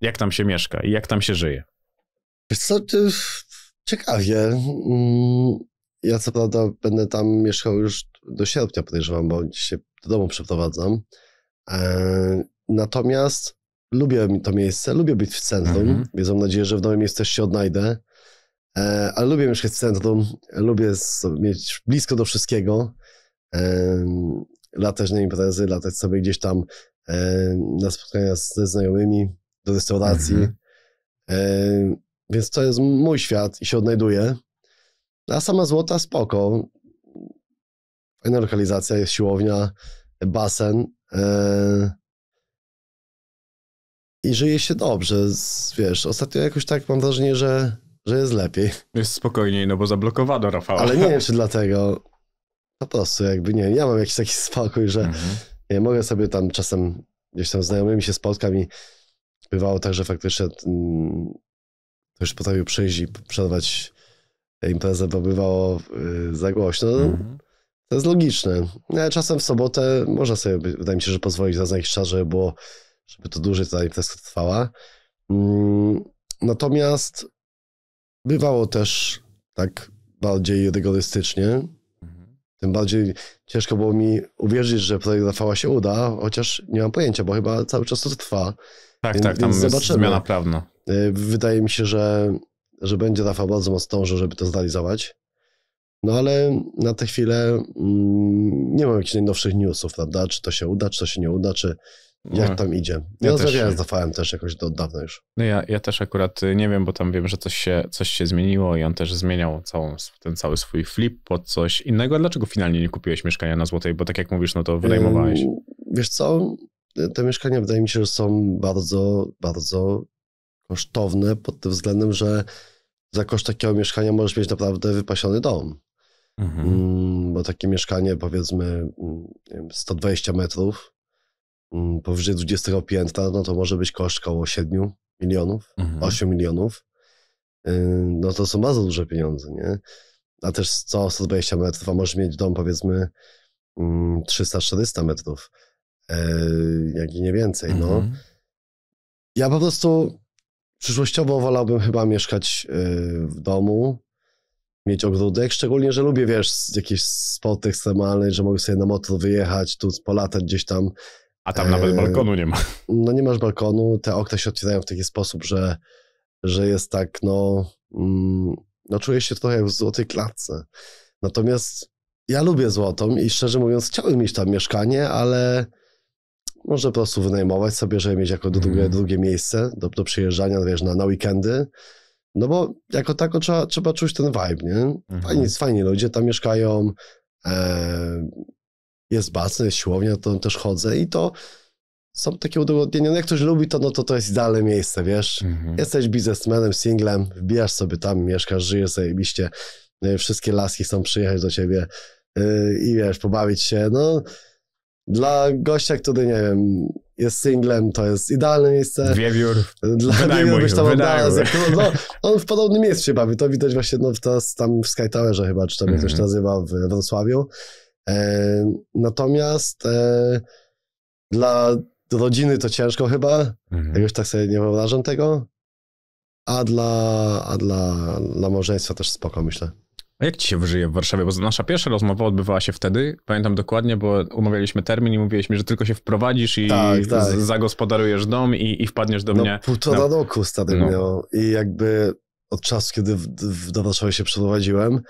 Jak tam się mieszka i jak tam się żyje? Co, ty, ciekawie. Mm, ja co prawda będę tam mieszkał już do sierpnia, podejrzewam, bo się do domu przeprowadzam. E, natomiast lubię to miejsce, lubię być w centrum, mm więc mam nadzieję, że w nowym miejscu też się odnajdę ale lubię mieszkać w centrum, lubię mieć blisko do wszystkiego, latać na imprezy, latać sobie gdzieś tam na spotkania ze znajomymi, do restauracji. Mhm. Więc to jest mój świat i się odnajduję. A sama złota spoko. Fajna lokalizacja, jest siłownia, basen. E, I żyje się dobrze. Wiesz, ostatnio jakoś tak mam wrażenie, że że jest lepiej. Jest spokojniej, no bo zablokowano Rafała. Ale nie wiem, czy dlatego. Po prostu jakby nie, ja mam jakiś taki spokój, że mhm. nie, mogę sobie tam czasem gdzieś tam znajomymi się spotkam i bywało tak, że faktycznie mm, ktoś potrafił przyjść i przerwać imprezę, bo bywało y, za głośno. Mhm. To jest logiczne. No, ale czasem w sobotę można sobie, wydaje mi się, że pozwolić na jakiś czas, żeby było, żeby to dłużej ta impreza trwała. Mm, natomiast Bywało też tak bardziej rygorystycznie. Tym bardziej ciężko było mi uwierzyć, że projekt Rafała się uda, chociaż nie mam pojęcia, bo chyba cały czas to trwa. Tak, więc, tak, tam jest zobaczymy. zmiana prawna. Y, wydaje mi się, że, że będzie Rafał bardzo mocno dążył, żeby to zrealizować. No ale na tę chwilę mm, nie mam jakichś najnowszych newsów, prawda? Czy to się uda, czy to się nie uda, czy, jak no. tam idzie? Ja, ja rozmawiałem też jakoś do, od dawna już. No ja, ja też akurat y, nie wiem, bo tam wiem, że coś się, coś się zmieniło i on też zmieniał całą, ten cały swój flip pod coś innego. Dlaczego finalnie nie kupiłeś mieszkania na Złotej? Bo tak jak mówisz, no to wynajmowałeś. wiesz co, y, te mieszkania wydaje mi się, że są bardzo, bardzo kosztowne pod tym względem, że za koszt takiego mieszkania możesz mieć naprawdę wypasiony dom. Mhm. Mm, bo takie mieszkanie powiedzmy 120 mm, metrów Mm, powyżej 20 piętra, no to może być koszt około 7 milionów, mhm. 8 milionów. Yy, no to są bardzo duże pieniądze, nie? A też co 120 metrów, a możesz mieć dom powiedzmy 300-400 mm, metrów, yy, jak i nie więcej, no. mhm. no. Ja po prostu przyszłościowo wolałbym chyba mieszkać yy, w domu, mieć ogródek, szczególnie, że lubię, wiesz, jakieś sporty ekstremalne, że mogę sobie na motor wyjechać, tu polatać gdzieś tam, a tam nawet eee, balkonu nie ma. No nie masz balkonu, te okna się otwierają w taki sposób, że, że jest tak, no, mm, no czujesz się trochę jak w złotej klatce. Natomiast ja lubię złotą i szczerze mówiąc chciałbym mieć tam mieszkanie, ale może po prostu wynajmować sobie, żeby mieć jako drugie, mm. drugie miejsce do, do przyjeżdżania, no wiesz, na, na weekendy. No bo jako tako trzeba, trzeba czuć ten vibe, nie? Mhm. Fajni, mm. ludzie tam mieszkają, e, jest basen, jest siłownia, to też chodzę i to są takie udowodnienia. No jak ktoś lubi to, no to to jest idealne miejsce, wiesz. Mhm. Jesteś biznesmenem, singlem, wbijasz sobie tam, mieszkasz, żyjesz zajebiście, e, wszystkie laski chcą przyjechać do ciebie e, i wiesz, pobawić się, no dla gościa, który, nie wiem, jest singlem, to jest idealne miejsce. Wiewiór. Dla wiewiór byś tam oddał. No, on w podobnym miejscu się bawi. To widać właśnie no, teraz tam w Sky Towerze chyba, czy to mm -hmm. ktoś nazywa w Wrocławiu. E, natomiast e, dla rodziny to ciężko chyba, mhm. już tak sobie nie wyobrażam tego, a dla, a dla, dla małżeństwa też spoko, myślę. A jak ci się wyżyje w Warszawie? Bo nasza pierwsza rozmowa odbywała się wtedy, pamiętam dokładnie, bo umawialiśmy termin i mówiliśmy, że tylko się wprowadzisz i tak, tak. zagospodarujesz dom i, i, wpadniesz do no, mnie. Półtora no. roku stary no. miało i jakby od czasu, kiedy w, w, do Warszawy się przeprowadziłem.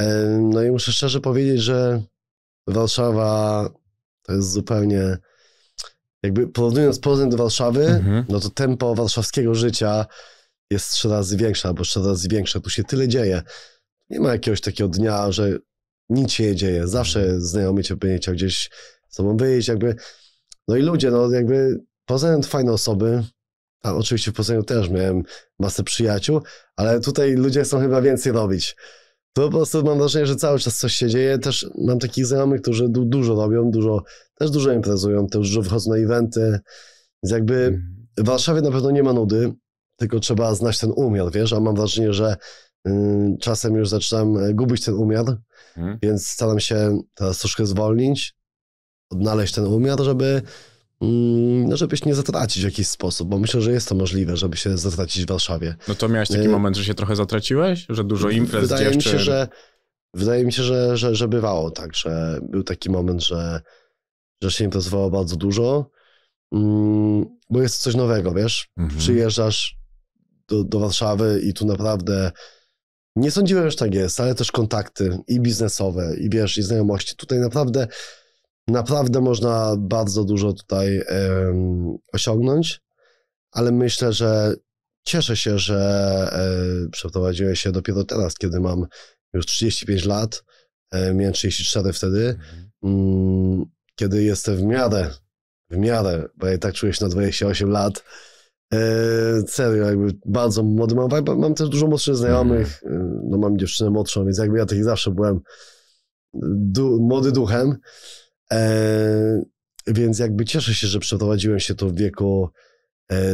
E, no i muszę szczerze powiedzieć, że Warszawa to jest zupełnie. Jakby porównując Poznań do Warszawy, mhm. no to tempo warszawskiego życia jest trzy razy większe albo trzy razy większe. Tu się tyle dzieje. Nie ma jakiegoś takiego dnia, że nic się nie dzieje. Zawsze mhm. znajomy cię będzie chciał gdzieś z tobą wyjść. Jakby. No i ludzie, no jakby Poznań to fajne osoby. A oczywiście w Poznaniu też miałem masę przyjaciół, ale tutaj ludzie chcą chyba więcej robić. To po prostu mam wrażenie, że cały czas coś się dzieje. Też mam takich znajomych, którzy du dużo robią, dużo, też dużo imprezują, też dużo wychodzą na eventy. Więc jakby mhm. w Warszawie na pewno nie ma nudy, tylko trzeba znać ten umiar, wiesz? A mam wrażenie, że y, czasem już zaczynam e, gubić ten umiar, hmm. więc staram się teraz troszkę zwolnić, odnaleźć ten umiar, żeby Mm, no żebyś nie zatracić w jakiś sposób, bo myślę, że jest to możliwe, żeby się zatracić w Warszawie. No to miałeś taki y, moment, że się trochę zatraciłeś? Że dużo imprez, Wydaje dziewczyn... mi się, że Wydaje mi się, że, że, że bywało tak, że był taki moment, że, że się imprezowało bardzo dużo, mm, bo jest coś nowego, wiesz? Mhm. Przyjeżdżasz do, do Warszawy i tu naprawdę nie sądziłem, że tak jest, ale też kontakty i biznesowe, i wiesz, i znajomości. Tutaj naprawdę Naprawdę można bardzo dużo tutaj osiągnąć, ale myślę, że cieszę się, że um, e, przeprowadziłem się dopiero teraz, kiedy mam już 35 lat, e, miałem 34 wtedy, mhm. mm, kiedy jestem w miarę, w miarę, bo ja i tak czuję się na 28 lat, Yy, serio, jakby bardzo młody. Mam, mam też dużo młodszych znajomych. Mhm. No, mam dziewczynę młodszą, więc jakby ja taki zawsze byłem du młody duchem. E, więc jakby cieszę się, że przeprowadziłem się tu w wieku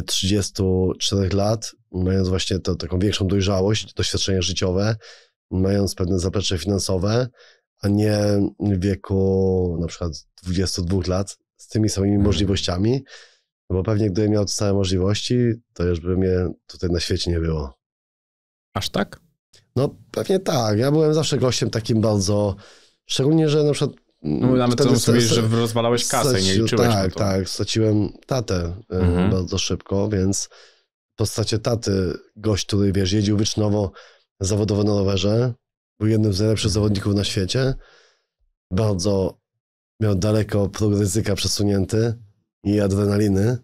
34 e, lat, mając właśnie to, taką większą dojrzałość, doświadczenie życiowe, mając pewne zaplecze finansowe, a nie w wieku na przykład 22 lat z tymi samymi mhm. możliwościami, no bo pewnie gdybym miał te same możliwości, to już by mnie tutaj na świecie nie było. Aż tak? No pewnie tak. Ja byłem zawsze gościem takim bardzo, szczególnie, że na przykład Mm. No, nawet co że rozwalałeś kasę i nie liczyłeś Tak, tak. Straciłem tatę e, mhm. bardzo szybko, więc w postaci taty, gość, który wiesz, jeździł wyczynowo zawodowo na rowerze, był jednym z najlepszych zawodników na świecie, bardzo miał daleko próg ryzyka przesunięty i adrenaliny,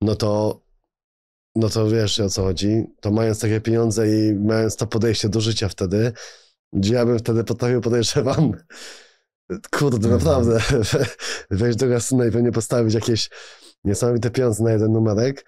no to, no to wiesz o co chodzi. To mając takie pieniądze i mając to podejście do życia wtedy, gdzie ja bym wtedy potrafił, podejrzewam, Kurde, no, no. naprawdę. Wejść do kasyna i pewnie postawić jakieś niesamowite pieniądze na jeden numerek,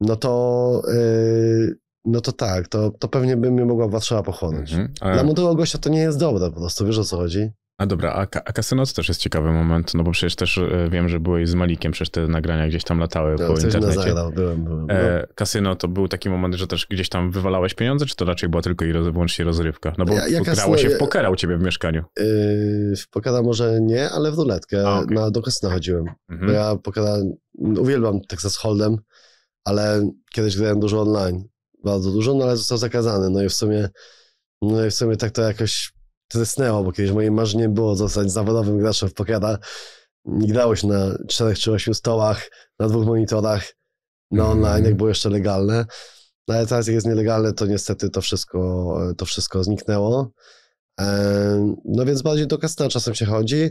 no to yy, no to tak, to, to pewnie bym nie mogła Warszawa pochłonąć. Mhm. Mm Dla młodego gościa to nie jest dobre po prostu, wiesz o co chodzi? A dobra, a, a to też jest ciekawy moment, no bo przecież też e, wiem, że byłeś z Malikiem, przecież te nagrania gdzieś tam latały no, po internecie. Zagrał, byłem, byłem, e, no. kasyno to był taki moment, że też gdzieś tam wywalałeś pieniądze, czy to raczej była tylko i wyłącznie rozrywka? No bo ja, ja grało się w pokera u ciebie w mieszkaniu. Yy, w pokera może nie, ale w ruletkę. A, okay. na, no, do kasyna chodziłem. Mhm. Bo ja pokera, uwielbiam Texas Hold'em, ale kiedyś grałem dużo online. Bardzo dużo, no ale został zakazany. No i w sumie, no i w sumie tak to jakoś trysnęło, bo kiedyś moje marzenie było zostać zawodowym graczem w pokera. Nie grało się na czterech czy ośmiu stołach, na dwóch monitorach, na no, mm. online, jak było jeszcze legalne. No ale teraz jak jest nielegalne, to niestety to wszystko, to wszystko zniknęło. No więc bardziej do kasyna czasem się chodzi,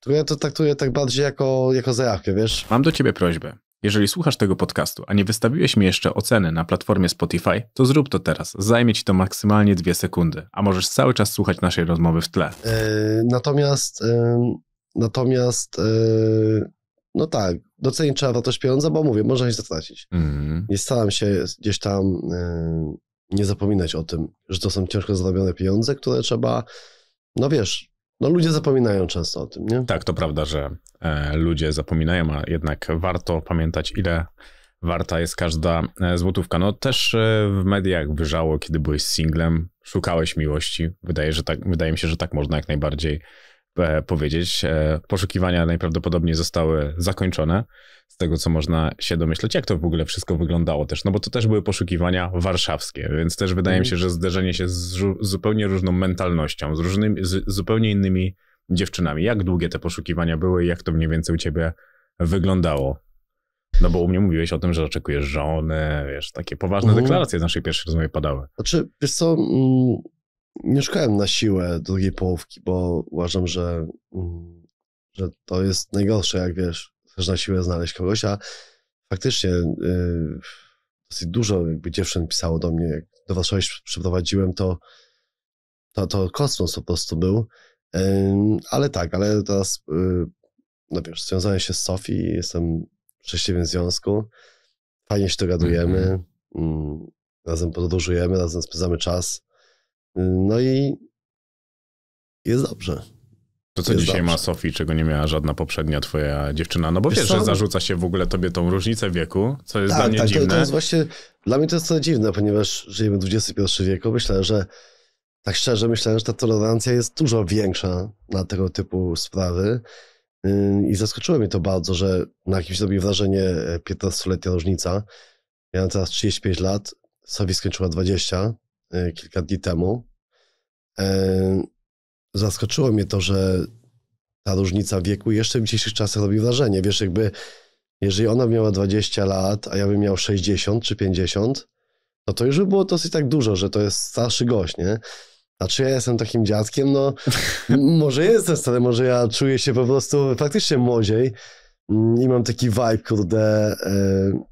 tylko ja to traktuję tak bardziej jako, jako zajawkę, wiesz? Mam do ciebie prośbę. Jeżeli słuchasz tego podcastu, a nie wystawiłeś mi jeszcze oceny na platformie Spotify, to zrób to teraz. Zajmie ci to maksymalnie dwie sekundy, a możesz cały czas słuchać naszej rozmowy w tle. Yy, natomiast, yy, natomiast, yy, no tak, docenić trzeba wartość pieniądza, bo mówię, można się zatracić. Mhm. Nie staram się gdzieś tam nie zapominać o tym, że to są ciężko zarobione pieniądze, które trzeba, no wiesz, no ludzie zapominają często o tym, nie? Tak, to prawda, że e, ludzie zapominają, a jednak warto pamiętać, ile warta jest każda e, złotówka. No też e, w mediach wyżało, kiedy byłeś singlem, szukałeś miłości. Wydaje, że tak, wydaje mi się, że tak można jak najbardziej E, powiedzieć. E, poszukiwania najprawdopodobniej zostały zakończone, z tego co można się domyśleć, jak to w ogóle wszystko wyglądało też, no bo to też były poszukiwania warszawskie, więc też wydaje mi się, mhm. że zderzenie się z zupełnie różną mentalnością, z, różnymi, z zupełnie innymi dziewczynami. Jak długie te poszukiwania były i jak to mniej więcej u ciebie wyglądało? No bo u mnie mówiłeś o tym, że oczekujesz żony, wiesz, takie poważne mhm. deklaracje z naszej pierwszej rozmowy padały. Znaczy, wiesz co, mm, nie szukałem na siłę drugiej połówki, bo uważam, że, mm, że to jest najgorsze, jak wiesz, chcesz na siłę znaleźć kogoś, a faktycznie yy, dosyć dużo jakby dziewczyn pisało do mnie, jak do Warszawy przeprowadziłem, to, to, to kosmos po prostu był, yy, ale tak, ale teraz, yy, no wiesz, związałem się z Sofii, jestem w szczęśliwym związku, fajnie się dogadujemy, mhm. mm -hmm. razem podróżujemy, razem spędzamy czas, no i jest dobrze. To co dzisiaj dobrze. ma Sofii, czego nie miała żadna poprzednia twoja dziewczyna? No bo wiesz, wiesz że zarzuca się w ogóle tobie tą różnicę wieku, co jest tak, dla mnie tak, dziwne. To, to jest właśnie, dla mnie to jest co dziwne, ponieważ żyjemy w XXI wieku. Myślę, że tak szczerze myślę, że ta tolerancja jest dużo większa na tego typu sprawy. Yy, I zaskoczyło mnie to bardzo, że na kimś robi wrażenie 15-letnia e, różnica. Ja mam teraz 35 lat, Sofi skończyła 20. E, kilka dni temu. E, zaskoczyło mnie to, że ta różnica wieku jeszcze w dzisiejszych czasach robi wrażenie. Wiesz, jakby jeżeli ona miała 20 lat, a ja bym miał 60 czy 50, no to już by było dosyć tak dużo, że to jest starszy gość, nie? A czy ja jestem takim dziadkiem? No, może jestem stary, może ja czuję się po prostu faktycznie młodziej mm, i mam taki vibe, kurde. E,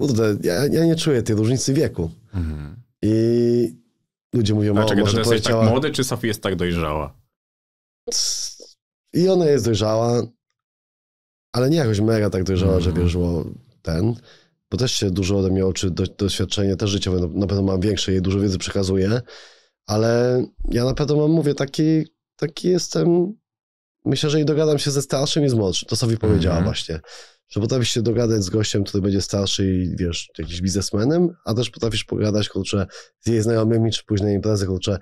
kurde, ja, ja nie czuję tej różnicy wieku. Mhm. I ludzie mówią, Dlaczego, może to jesteś tak młody, czy Sophie jest tak dojrzała? I ona jest dojrzała, ale nie jakoś mega tak dojrzała, mm. że mhm. wierzyło ten, bo też się dużo ode mnie oczy, do, doświadczenie też życiowe, na, no, na pewno mam większe, jej dużo wiedzy przekazuję, ale ja na pewno mam, mówię, taki, taki jestem, myślę, że i dogadam się ze starszym i z młodszym, to sobie mm. powiedziała mhm. właśnie że potrafisz się dogadać z gościem, który będzie starszy i wiesz, jakimś biznesmenem, a też potrafisz pogadać, kurczę, z jej znajomymi, czy później imprezy, kurczę,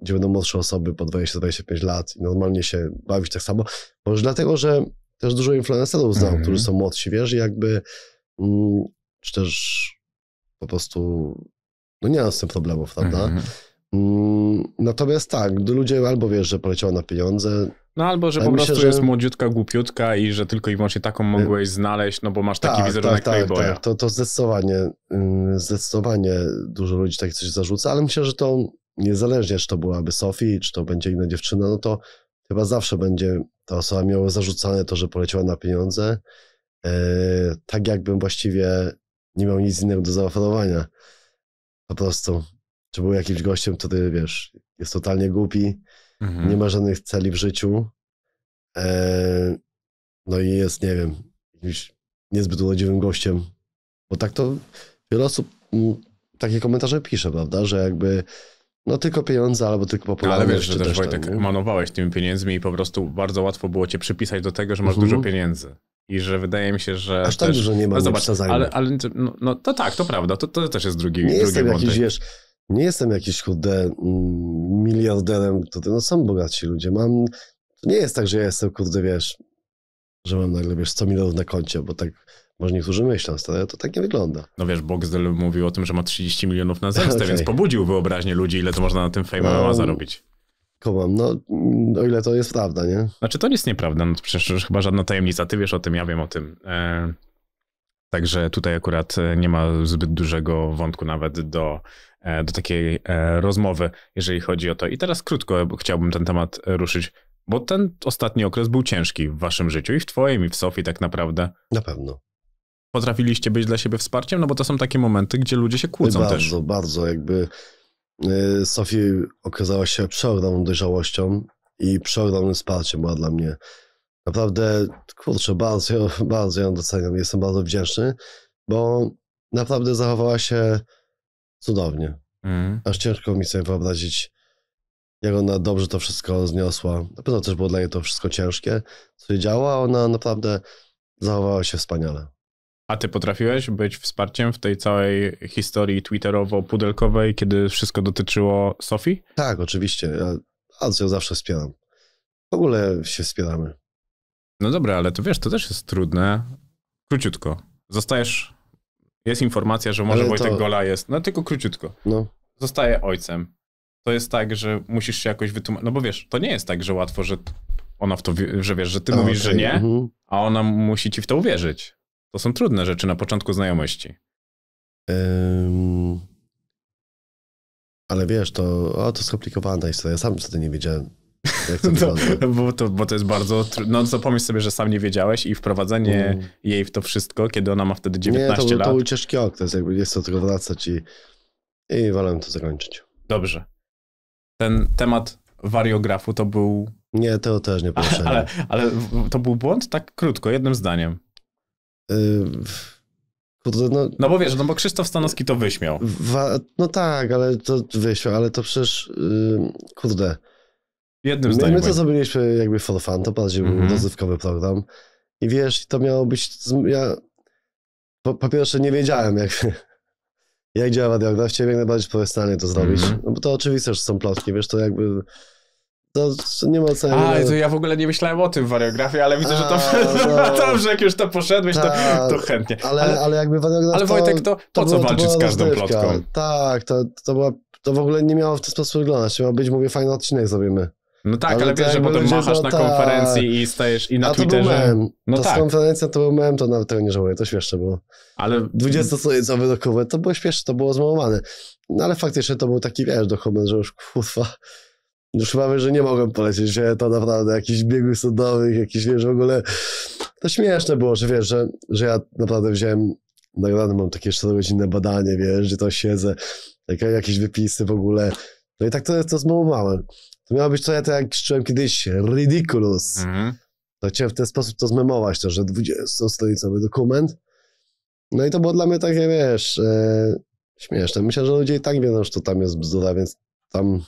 gdzie będą młodsze osoby po 20-25 lat i normalnie się bawić tak samo. Może dlatego, że też dużo influencerów znam, mhm. którzy są młodsi, wiesz, jakby mm, czy też po prostu no nie ma z tym problemów, prawda? Mhm. Mm Natomiast tak, ludzie albo wiesz, że poleciało na pieniądze, no albo, że po myślę, prostu że... jest młodziutka, głupiutka i że tylko i wyłącznie taką y- mogłeś znaleźć, no bo masz taki tak, wizerunek tak, tak Playboya. Tak, to, to zdecydowanie, y, zdecydowanie dużo ludzi tak coś zarzuca, ale myślę, że to niezależnie, czy to byłaby Sophie, czy to będzie inna dziewczyna, no to chyba zawsze będzie ta osoba miała zarzucane to, że poleciała na pieniądze, e, tak jakbym właściwie nie miał nic innego do zaoferowania. Po prostu. Czy był jakimś gościem, który, wiesz, jest totalnie głupi, mhm. nie ma żadnych celi w życiu. E, no i jest, nie wiem, jakimś niezbyt urodziwym gościem. Bo tak to wiele osób m, mm, takie komentarze pisze, prawda? Że jakby no tylko pieniądze albo tylko no, popularność. Ale wiesz, że też, też Wojtek tam, manowałeś tymi pieniędzmi i po prostu bardzo łatwo było cię przypisać do tego, że masz mhm. dużo pieniędzy. I że wydaje mi się, że. Aż tak też, dużo nie ma. No zobacz, ale, ale no, no, to tak, to prawda. To, to też jest drugi. Nie drugi jestem wątek. jakiś, wiesz, nie jestem jakiś kurde mm, miliarderem, to no są bogaci ludzie, mam, to nie jest tak, że ja jestem kurde, wiesz, że mam nagle, wiesz, 100 milionów na koncie, bo tak może niektórzy myślą, stale, to tak nie wygląda. No wiesz, Boxdel mówił o tym, że ma 30 milionów na zemstę, okay. więc pobudził wyobraźnię ludzi, ile to można na tym fame no. zarobić. Kumam, no o no, ile to jest prawda, nie? Znaczy to nie jest nieprawda, no to przecież chyba żadna tajemnica, ty wiesz o tym, ja wiem o tym. E, Także tutaj akurat e, nie ma zbyt dużego wątku nawet do, e, do takiej e, rozmowy, jeżeli chodzi o to. I teraz krótko chciałbym ten temat ruszyć, bo ten ostatni okres był ciężki w waszym życiu i w twoim, i w Sofii tak naprawdę. Na pewno. Potrafiliście być dla siebie wsparciem? No bo to są takie momenty, gdzie ludzie się kłócą bardzo, też. Bardzo, bardzo. Jakby Sofii okazała się przeogromną dojrzałością i przeogromnym wsparciem była dla mnie. Naprawdę, kurczę, bardzo, bardzo ją doceniam. Jestem bardzo wdzięczny, bo naprawdę zachowała się cudownie. Mm. Aż ciężko mi sobie wyobrazić, jak ona dobrze to wszystko zniosła. Na pewno też było dla niej to wszystko ciężkie, co się działo, a ona naprawdę zachowała się wspaniale. A ty potrafiłeś być wsparciem w tej całej historii twitterowo-pudelkowej, kiedy wszystko dotyczyło Sofii? Tak, oczywiście. Ja ją zawsze wspieram. W ogóle się wspieramy. No dobra, ale to wiesz, to też jest trudne. Króciutko. Zostajesz. Jest informacja, że może ale Wojtek to... Gola jest. No tylko króciutko. No. Zostaje ojcem. To jest tak, że musisz się jakoś wytłumaczyć. No bo wiesz, to nie jest tak, że łatwo, że ona w to, że wiesz, że ty a, mówisz, okay, że nie, mhm. a ona musi ci w to uwierzyć. To są trudne rzeczy na początku znajomości. Um, ale wiesz, to, o, to skomplikowana to. Ja sam wtedy nie wiedziałem. to bo, to, bo to jest bardzo trudne. No to pomyśl sobie, że sam nie wiedziałeś i wprowadzenie mm. jej w to wszystko, kiedy ona ma wtedy 19 nie, to, lat. to był ciężki okres, jakby jest do tylko wracać i, i wolałem to zakończyć. Dobrze. Ten temat wariografu to był... Nie, to też nie proszę. Ale, ale to był błąd? Tak krótko, jednym zdaniem. Yy, no, no, bo wiesz, no bo Krzysztof Stanowski to wyśmiał. no tak, ale to wyśmiał, ale to przecież, yy, kurde, Jednym zdaniem. My, my to zrobiliśmy jakby for fun, to bardziej mm -hmm. rozrywkowy program. I wiesz, to miało być... Ja po, po pierwsze nie wiedziałem, jak, jak działa radiograf, chciałem jak najbardziej profesjonalnie to zrobić. Mm -hmm. No bo to oczywiste, że są plotki, wiesz, to jakby... To, to nie ma co, A, no. to ja w ogóle nie myślałem o tym w wariografii, ale widzę, A, że to no. dobrze, jak już to poszedłeś, to, tak, to chętnie. Ale, ale, ale jakby wariograf... Ale Wojtek, to, to po co było, walczyć z każdą rozdywka. plotką? Tak, to, to, była, to w ogóle nie miało w ten sposób wyglądać. Miał być, mówię, fajny odcinek zrobimy. No tak, ale, ale wiesz, że potem machasz no na tak. konferencji i stajesz i na A Twitterze. No to tak. z konferencją to był mem, to nawet tego nie żałuję, to śmieszne było. Ale... 20-stronicowy dokument, to było śmieszne, to było zmałowane. No ale faktycznie to był taki, wiesz, dokument, że już kurwa, już mamy, że nie mogłem polecieć, że to naprawdę jakiś biegły sądowych, jakiś, wiesz, w ogóle... To śmieszne było, że wiesz, że, że ja naprawdę wziąłem nagrane mam takie 4-godzinne badanie, wiesz, że to siedzę, jakieś wypisy w ogóle. No i tak to, to zmałowałem. To miało być to, ja tak jak czułem kiedyś, ridiculous. Mhm. To chciałem w ten sposób to zmemować, to, że 20 stolicowy dokument. No i to było dla mnie takie, wiesz, e, śmieszne. Myślę, że ludzie i tak wiedzą, że to tam jest bzdura, więc tam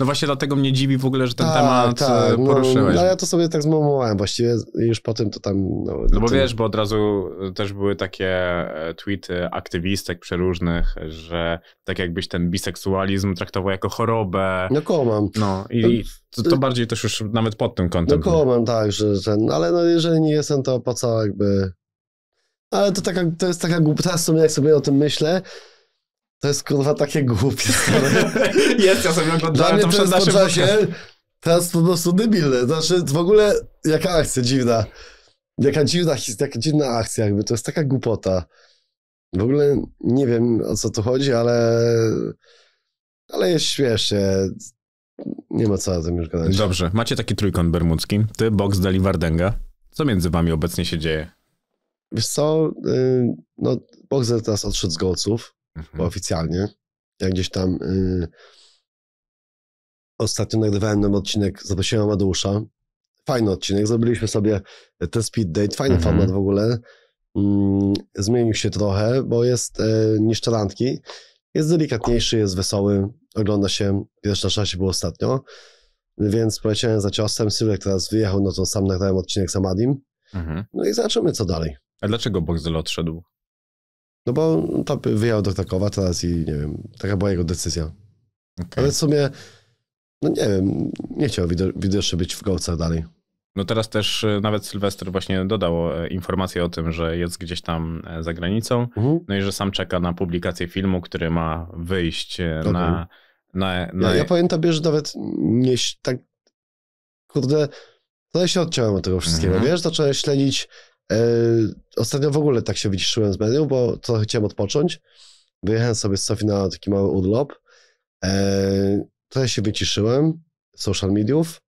no właśnie dlatego mnie dziwi w ogóle, że ten tak, temat tak, e, no, no, poruszyłeś. No, no, ja to sobie tak zmomowałem właściwie już po tym to tam... No, no bo wiesz, bo od razu e, też były takie e, tweety aktywistek przeróżnych, że tak jakbyś ten biseksualizm traktował jako chorobę. No mam. No i no, to, to bardziej też już nawet pod tym kątem. No mam tak, że ten, ale no jeżeli nie jestem, to po co jakby... Ale to, taka, to jest taka głupota, w sumie jak sobie o tym myślę, to jest kurwa takie głupie. jest, ja sobie oglądałem Dla mnie to przed naszym czasie, Teraz po prostu debilne. Znaczy w ogóle jaka akcja dziwna. Jaka dziwna, jaka dziwna akcja jakby. To jest taka głupota. W ogóle nie wiem o co tu chodzi, ale ale jest śmiesznie. Nie ma co o tym już gadać. Dobrze, macie taki trójkąt bermudzki. Ty, Box, Dali, Wardenga. Co między wami obecnie się dzieje? Wiesz co, y, no Boxer teraz odszedł z Golców mhm. oficjalnie. Ja gdzieś tam y, ostatnio nagrywałem nam odcinek, zaprosiłem Amadeusza. Fajny odcinek, zrobiliśmy sobie ten speed date, fajny mhm. format w ogóle. Y, zmienił się trochę, bo jest y, e, niż randki. Jest delikatniejszy, jest wesoły, ogląda się, wiesz, na czasie było ostatnio. Więc poleciałem za ciosem, Sylwek teraz wyjechał, no to sam nagrałem odcinek z Amadim. Mhm. No i zobaczymy, co dalej. A dlaczego Borzel odszedł? No bo to wyjechał do Krakowa teraz i nie wiem, taka była jego decyzja. Okay. Ale w sumie, no nie wiem, nie chciał widocznie być w Gołcach dalej. No teraz też e, nawet Sylwester właśnie dodał e, informację o tym, że jest gdzieś tam e, za granicą, mhm. no i że sam czeka na publikację filmu, który ma wyjść okay. na... na, na... Ja, ja pamiętam, że nawet nie, tak, kurde, trochę się odciąłem od tego wszystkiego, mhm. wiesz, zacząłem śledzić E, ostatnio w ogóle tak się wyciszyłem z mediów, bo trochę chciałem odpocząć. Wyjechałem sobie z Sofii na taki mały urlop. E, trochę się wyciszyłem social mediów.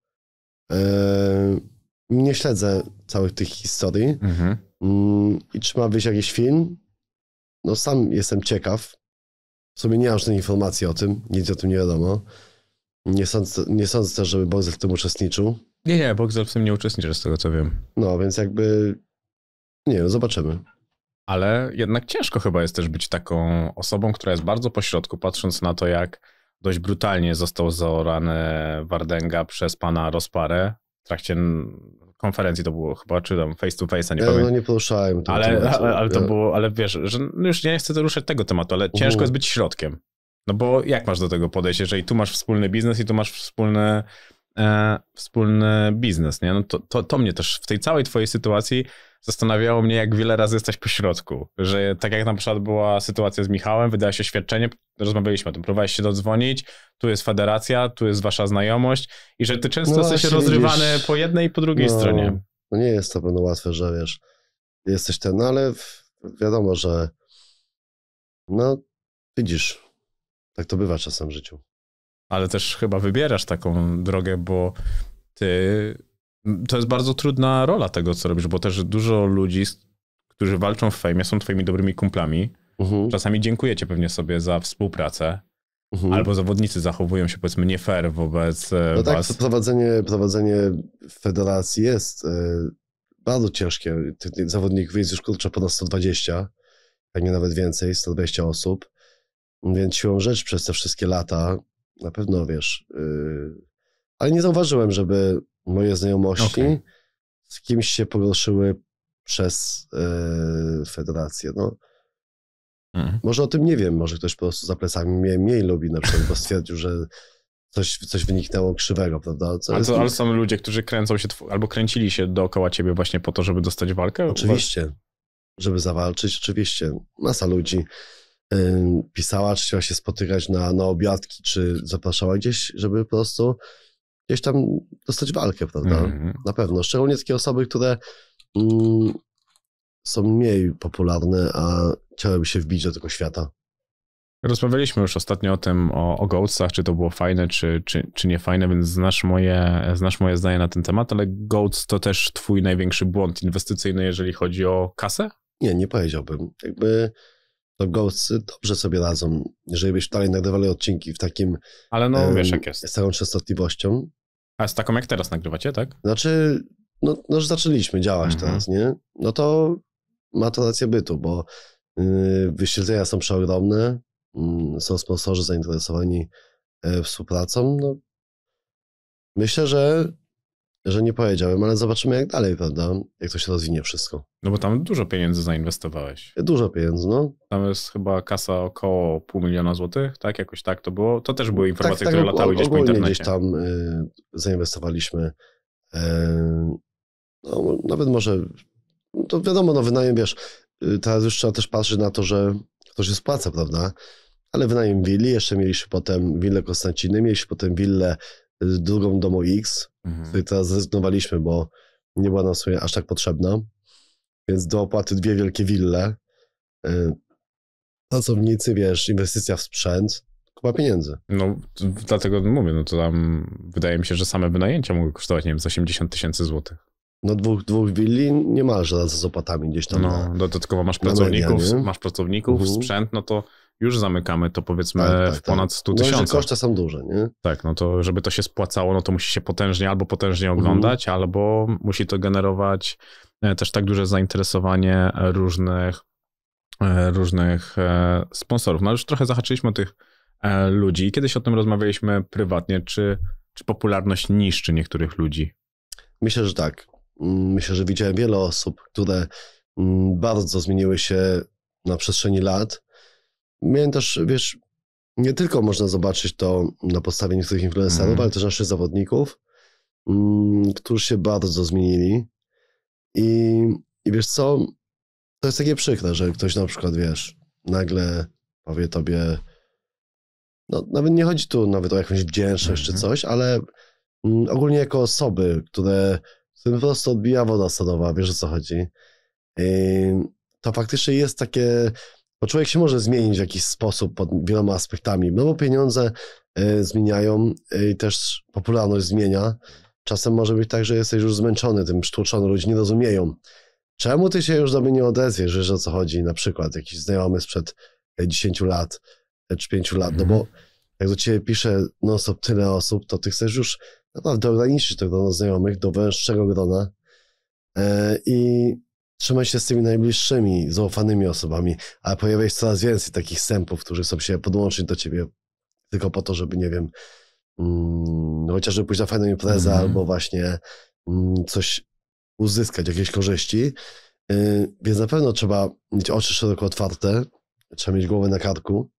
E, nie śledzę całych tych historii. Mhm. Mm, I czy ma wyjść jakiś film? No sam jestem ciekaw. W sumie nie mam żadnej informacji o tym. Nic o tym nie wiadomo. Nie sądzę, nie sądzę też, żeby Boxer w tym uczestniczył. Nie, nie, Boxer w tym nie uczestniczy, z tego co wiem. No, więc jakby nie, no zobaczymy. Ale jednak ciężko chyba jest też być taką osobą, która jest bardzo pośrodku, patrząc na to, jak dość brutalnie został zaorany Wardenga przez pana Rosparę w trakcie konferencji to było chyba, czy tam face to face, nie ja, e, pamiętam. No nie poruszałem tego ale, tematu, ale, ale to ja. E. było, ale wiesz, że no już nie chcę ruszać tego tematu, ale ciężko uh. jest być środkiem. No bo jak masz do tego podejść, jeżeli tu masz wspólny biznes i tu masz wspólny, e, wspólny biznes, nie? No to, to, to mnie też w tej całej twojej sytuacji zastanawiało mnie, jak wiele razy jesteś środku, Że tak jak na przykład była sytuacja z Michałem, wydałeś oświadczenie, rozmawialiśmy o tym, próbowałeś się dodzwonić, tu jest federacja, tu jest wasza znajomość i że ty często no, jesteś rozrywany widzisz, po jednej i po drugiej no, stronie. No nie jest to pewno łatwe, że wiesz, jesteś ten, no ale wiadomo, że no widzisz, tak to bywa czasem w życiu. Ale też chyba wybierasz taką drogę, bo ty to jest bardzo trudna rola tego, co robisz, bo też dużo ludzi, którzy walczą w fejmie, są twoimi dobrymi kumplami. Uh mhm. -huh. Czasami dziękujecie pewnie sobie za współpracę. Uh mhm. -huh. Albo zawodnicy zachowują się powiedzmy nie fair wobec e, no tak, was. tak, prowadzenie, prowadzenie federacji jest y, bardzo ciężkie. Tych zawodników jest już kurczę ponad 120, pewnie tak nawet więcej, 120 osób. Więc siłą rzecz przez te wszystkie lata, na pewno wiesz, y, ale nie zauważyłem, żeby moje znajomości okay. z kimś się pogorszyły przez yy, federację. No. Mhm. Może o tym nie wiem, może ktoś po prostu za plecami mnie mniej lubi, na przykład, bo stwierdził, że coś, coś wyniknęło krzywego, prawda? Co ale, to, ale są ludzie, którzy kręcą się, albo kręcili się dookoła ciebie właśnie po to, żeby dostać walkę? Oczywiście. Żeby zawalczyć, oczywiście. Masa ludzi yy, pisała, czy chciała się spotykać na, na obiadki, czy zapraszała gdzieś, żeby po prostu gdzieś tam dostać walkę, prawda? Mm -hmm. Na pewno. Szczególnie takie osoby, które mm, są mniej popularne, a chciałyby się wbić do tego świata. Rozmawialiśmy już ostatnio o tym, o, o goatsach, czy to było fajne, czy, czy, czy nie fajne, więc znasz moje, znasz moje zdanie na ten temat, ale goats to też twój największy błąd inwestycyjny, jeżeli chodzi o kasę? Nie, nie powiedziałbym. Jakby to no, goatsy dobrze sobie radzą, jeżeli byś dalej nagrywali odcinki w takim... Ale no, wiesz jak jest. Z taką częstotliwością, a z taką jak teraz nagrywacie, tak? Znaczy, no, no już zaczęliśmy działać mhm. teraz, nie? No to ma to rację bytu, bo yy, wyświetlenia są przeogromne, yy, są sponsorzy zainteresowani yy, współpracą, no myślę, że że nie powiedziałem, ale zobaczymy jak dalej, prawda? Jak to się rozwinie wszystko. No bo tam dużo pieniędzy zainwestowałeś. Dużo pieniędzy, no. Tam jest chyba kasa około pół miliona złotych, tak? Jakoś tak to było. To też były tak, informacje, tak, które latały gdzieś po internecie. gdzieś tam y, zainwestowaliśmy e, no, nawet może no to wiadomo, no wynajem, wiesz, y, teraz już trzeba też patrzeć na to, że ktoś się spłaca, prawda? Ale wynajem willi, jeszcze mieliśmy potem willę Konstanciny, mieliśmy potem willę drugą Domo X, mhm. której teraz zrezygnowaliśmy, bo nie była nam sobie aż tak potrzebna. Więc do opłaty dwie wielkie wille. Y, pracownicy, wiesz, inwestycja w sprzęt, kupa pieniędzy. No, dlatego mówię, no to tam wydaje mi się, że same wynajęcia mogły kosztować, nie wiem, z 80 tysięcy złotych. No dwóch, dwóch willi niemalże razem z opłatami gdzieś tam. No, na, dodatkowo masz pracowników, media, masz pracowników, mhm. sprzęt, no to już zamykamy to powiedzmy tak, tak, w tak. ponad 100 tysięcy. No, koszty są duże, nie? Tak, no to żeby to się spłacało, no to musi się potężnie albo potężnie mhm. oglądać, mhm. albo musi to generować e, też tak duże zainteresowanie różnych, e, różnych e, sponsorów. No już trochę zahaczyliśmy o tych ludzi i kiedyś o tym rozmawialiśmy prywatnie, czy, czy popularność niszczy niektórych ludzi? Myślę, że tak. Mm, myślę, że widziałem wiele osób, które mm, bardzo zmieniły się na przestrzeni lat, Miałem też, wiesz, nie tylko można zobaczyć to na podstawie niektórych influencerów, mm. ale też naszych zawodników, mm, którzy się bardzo zmienili. I, I wiesz co, to jest takie przykre, że ktoś na przykład, wiesz, nagle powie tobie, no nawet nie chodzi tu nawet o jakąś wdzięczność mm -hmm. czy mhm. coś, ale mm, ogólnie jako osoby, które tym po prostu odbija woda sadowa, wiesz o co chodzi. I to faktycznie jest takie, bo człowiek się może zmienić w jakiś sposób pod wieloma aspektami, no bo pieniądze y, zmieniają e, i y, też popularność zmienia. Czasem może być tak, że jesteś już zmęczony tym sztuczony, ludzie nie rozumieją. Czemu ty się już do mnie nie odezwiesz, że o co chodzi? Na przykład jakiś znajomy sprzed 10 e, lat czy 5 lat, no bo mhm. jak do ciebie pisze no stop tyle osób, to ty chcesz już naprawdę ograniczyć to grono znajomych do węższego grona. I trzymaj się z tymi najbliższymi, zaufanymi osobami, ale pojawia się coraz więcej takich sępów, którzy chcą się podłączyć do ciebie tylko po to, żeby, nie wiem, mm, no chociażby pójść na fajną imprezę mm. albo właśnie mm, coś uzyskać, jakieś korzyści. Yy, więc na pewno trzeba mieć oczy szeroko otwarte, trzeba mieć głowę na karku.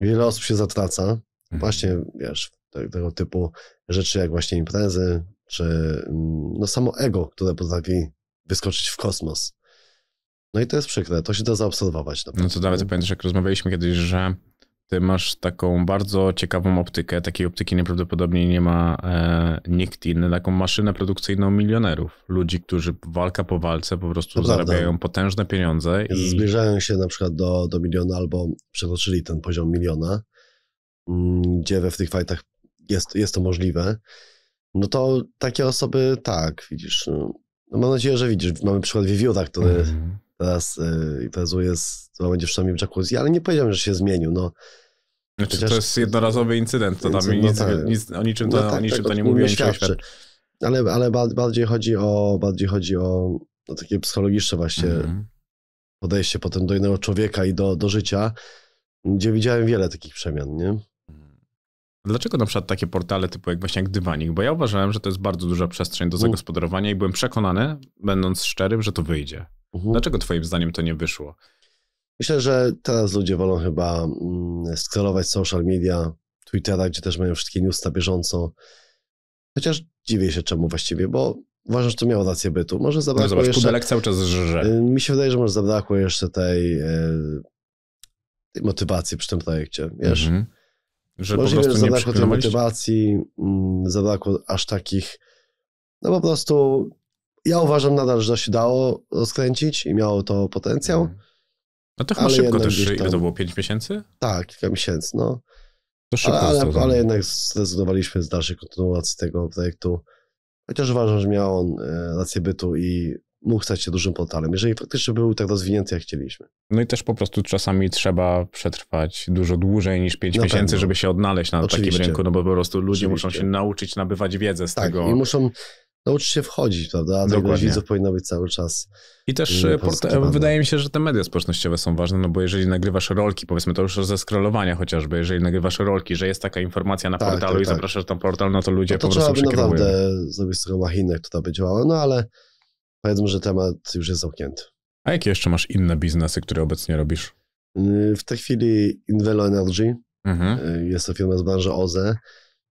Wiele osób się zatraca. Mhm. Właśnie, wiesz, tego typu rzeczy jak właśnie imprezy, czy mm, no samo ego, które potrafi wyskoczyć w kosmos. No i to jest przykre, to się da zaobserwować. Naprawdę. No to nawet pamiętasz, jak rozmawialiśmy kiedyś, że ty masz taką bardzo ciekawą optykę, takiej optyki nieprawdopodobnie nie ma e, nikt inny, taką maszynę produkcyjną milionerów, ludzi, którzy walka po walce po prostu to zarabiają prawda. potężne pieniądze. I... Zbliżają się na przykład do, do miliona albo przekroczyli ten poziom miliona, mm, gdzie we w tych fajtach jest, jest to możliwe, no to takie osoby, tak, widzisz, no, no mam nadzieję, że widzisz. Mamy przykład Wiewióra, tak, który mm teraz y, prezuje, to będzie w szamie jacuzzi, ale nie powiedziałem, że się zmienił. No. Znaczy, Chociaż... to jest jednorazowy incydent, to tam no nic, tak. nic, o niczym no to, no tak, tak o niczym tak, to, nie mówi, Ale, ale bardziej chodzi o, bardziej chodzi o, takie psychologiczne właśnie mm podejście potem do innego człowieka i do, do życia, gdzie widziałem wiele takich przemian, nie? Dlaczego na przykład takie portale typu jak właśnie jak dywanik? Bo ja uważałem, że to jest bardzo duża przestrzeń do zagospodarowania i byłem przekonany, będąc szczerym, że to wyjdzie. Dlaczego twoim zdaniem to nie wyszło? Myślę, że teraz ludzie wolą chyba mm, skrolować social media, Twittera, gdzie też mają wszystkie news na bieżąco. Chociaż dziwię się czemu właściwie, bo uważam, że to miało rację bytu. Może no zabrakło no zobacz, jeszcze... Kudelek cały czas żrze. Y, mi się wydaje, że może zabrakło jeszcze tej, tej y, motywacji przy tym projekcie, wiesz? Mhm. Że Możliwe, po prostu że zabrakło tej motywacji, mm, zabrakło aż takich, no po prostu ja uważam nadal, że się dało rozkręcić i miało to potencjał. Mhm. No to chyba szybko też, tam, ile to było, 5 miesięcy? Tak, kilka miesięcy, no. To szybko ale, ale, ale jednak zrezygnowaliśmy z dalszej kontynuacji tego projektu. Chociaż uważam, że miał on e, rację bytu i mógł stać się dużym portalem, jeżeli faktycznie był tak rozwinięty, jak chcieliśmy. No i też po prostu czasami trzeba przetrwać dużo dłużej niż 5 miesięcy, pewno. żeby się odnaleźć na Oczywiście. takim rynku, no bo po prostu ludzie Oczywiście. muszą się nauczyć nabywać wiedzę z tak, tego. I muszą nauczyć się wchodzić, prawda? Dokładnie. Do widzów powinno być cały czas. I też y, e, wydaje mi się, że te media społecznościowe są ważne, no bo jeżeli nagrywasz rolki, powiedzmy to już ze scrollowania chociażby, jeżeli nagrywasz rolki, że jest taka informacja na tak, portalu tak, i tak. zapraszasz na portal, no to ludzie no to po prostu To trzeba by naprawdę zrobić z tego machinę, która by działała, no ale powiedzmy, że temat już jest zamknięty. A jakie jeszcze masz inne biznesy, które obecnie robisz? Yy, w tej chwili Invelo Energy. Mhm. Yy, jest to firma z branży OZE.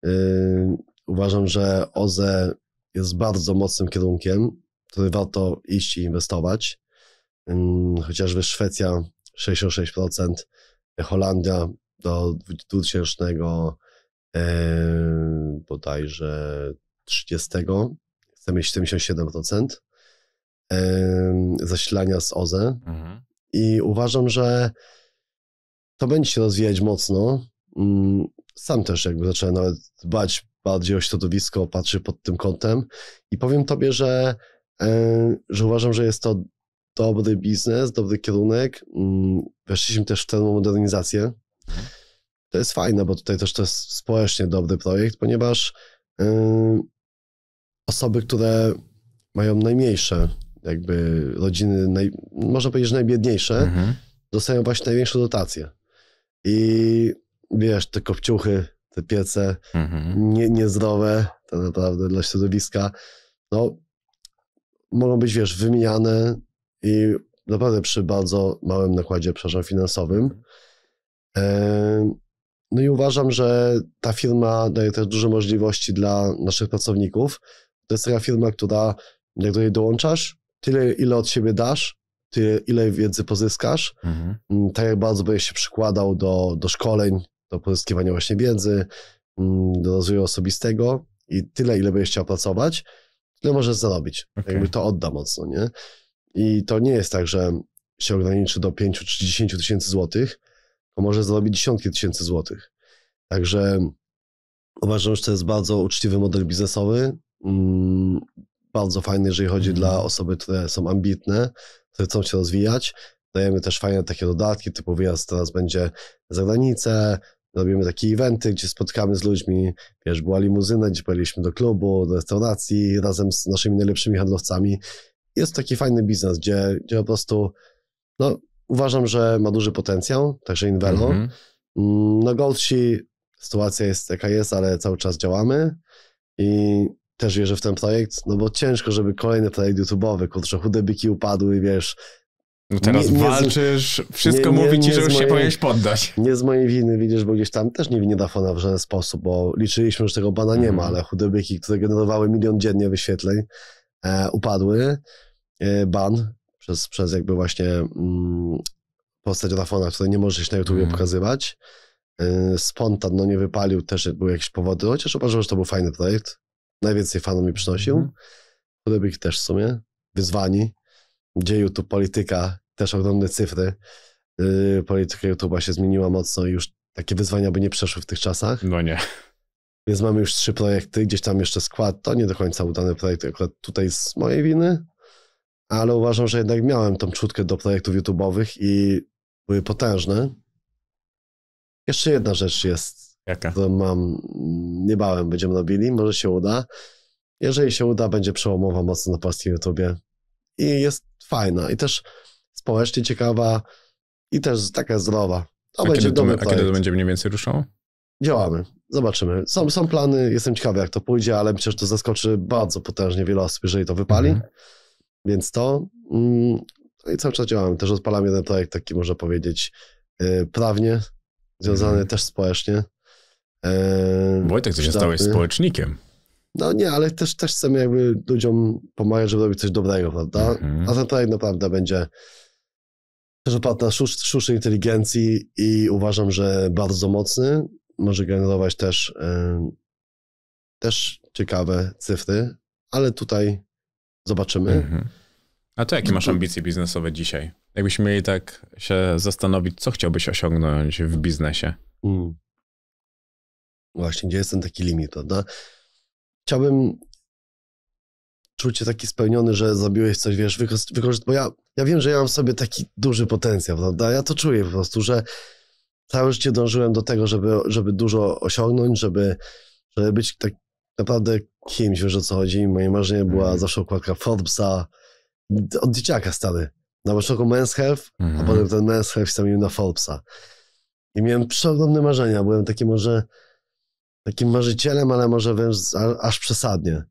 Yy, uważam, że OZE jest bardzo mocnym kierunkiem, w który warto iść i inwestować. Chociażby Szwecja 66%, Holandia do 2000 bodajże 30 chce mieć 77% zasilania z OZE. Mhm. I uważam, że to będzie się rozwijać mocno. Mm, sam też jakby zacząłem nawet dbać bardziej o środowisko, patrzę pod tym kątem i powiem tobie, że, że uważam, że jest to dobry biznes, dobry kierunek. Mm, weszliśmy też w termomodernizację. Mhm. To jest fajne, bo tutaj też to jest społecznie dobry projekt, ponieważ osoby, które mają najmniejsze jakby rodziny, naj, można powiedzieć, najbiedniejsze, mhm. dostają właśnie największe dotacje. I wiesz, te kopciuchy, te piece mhm. nie, niezdrowe, to naprawdę dla środowiska, no, mogą być, wiesz, wymieniane i naprawdę przy bardzo małym nakładzie, przepraszam, finansowym. Mhm. E, no i uważam, że ta firma daje też duże możliwości dla naszych pracowników. To jest taka firma, która, jak do niej dołączasz, tyle, ile od siebie dasz, tyle, ile wiedzy pozyskasz. Mhm. Mm, tak jak bardzo byś się przykładał do, do szkoleń, do pozyskiwania właśnie wiedzy, mm, do rozwoju osobistego i tyle, ile byś chciał pracować, tyle możesz zarobić. Tak okay. Jakby to odda mocno, nie? I to nie jest tak, że się ograniczy do 5 czy 10 tysięcy złotych, to może zarobić dziesiątki tysięcy złotych. Także uważam, że to jest bardzo uczciwy model biznesowy. Mm, bardzo fajny, jeżeli chodzi mm. dla osoby, które są ambitne, które chcą się rozwijać. Dajemy też fajne takie dodatki, typu wyjazd teraz będzie za granicę, robimy takie eventy, gdzie spotkamy z ludźmi, wiesz, była limuzyna, gdzie pojechaliśmy do klubu, do restauracji, razem z naszymi najlepszymi handlowcami. Jest taki fajny biznes, gdzie, gdzie po prostu, no, uważam, że ma duży potencjał, także Invelo. Mhm. Mm Na No sytuacja jest jaka jest, ale cały czas działamy i też wierzę w ten projekt, no bo ciężko, żeby kolejny projekt YouTube'owy, kurczę, chudebiki upadły i wiesz... No teraz nie, walczysz, z, wszystko nie, mówi ci, że już mojej, się powinieneś poddać. Nie z mojej winy, widzisz, bo gdzieś tam też nie winie Dafona w żaden sposób, bo liczyliśmy, że tego bana nie mm. ma, mhm. ale chudebiki, które generowały milion dziennie wyświetleń, e, upadły. E, ban przez, przez jakby właśnie mm, postać Dafona, której nie może się na YouTubie mm. pokazywać. E, spontan no nie wypalił, też były jakieś powody, chociaż uważam, że to był fajny projekt najwięcej fanów mi przynosił. Mm. Podobik też w sumie. Wyzwani. Gdzie YouTube, polityka, też ogromne cyfry. Yy, polityka YouTube'a się zmieniła mocno i już takie wyzwania by nie przeszły w tych czasach. No nie. Więc mamy już trzy projekty, gdzieś tam jeszcze skład. To nie do końca udany projekt, akurat tutaj z mojej winy, ale uważam, że jednak miałem tą czutkę do projektów YouTube'owych i były potężne. Jeszcze jedna rzecz jest Jaka? To mam, niebawem będziemy robili, może się uda. Jeżeli się uda, będzie przełomowa mocno na polskim YouTubie. I jest fajna. I też społecznie ciekawa. I też taka zdrowa. To a będzie kiedy dobry to, A kiedy to będzie mniej więcej ruszało? Działamy. Zobaczymy. Są, są plany. Jestem ciekawy, jak to pójdzie, ale myślę, że to zaskoczy bardzo potężnie wiele osób, jeżeli to wypali. Mhm. Więc to... Mm, no i cały czas działamy. Też odpalamy jeden projekt, taki można powiedzieć, yy, prawnie, związany mhm. też społecznie. Eee, Wojtek, ty się stałeś społecznikiem. No nie, ale też, też chcemy jakby ludziom pomagać, żeby robić coś dobrego, prawda? Mhm. A ten projekt tak naprawdę będzie też oparty na sztucznej inteligencji i uważam, że bardzo mocny. Może generować też, też ciekawe cyfry, ale tutaj zobaczymy. Mhm. A to jakie masz no ambicje biznesowe dzisiaj? Jakbyśmy mieli tak się zastanowić, co chciałbyś osiągnąć w biznesie? Mm. Właśnie, gdzie jest ten taki limit, prawda? Chciałbym czuć się taki spełniony, że zrobiłeś coś, wiesz, wykorzystać, bo ja, ja wiem, że ja mam w sobie taki duży potencjał, prawda? Ja to czuję po prostu, że całe życie dążyłem do tego, żeby, żeby dużo osiągnąć, żeby, żeby być tak naprawdę kimś, wiesz o co chodzi. Moje marzenie była mm. zawsze okładka Forbesa, od dzieciaka stary. Na początku Men's Health, mm. a mhm. potem ten Men's Health na Forbesa. I miałem przeogromne marzenia, byłem taki może takim marzycielem, ale może wręcz aż przesadnie.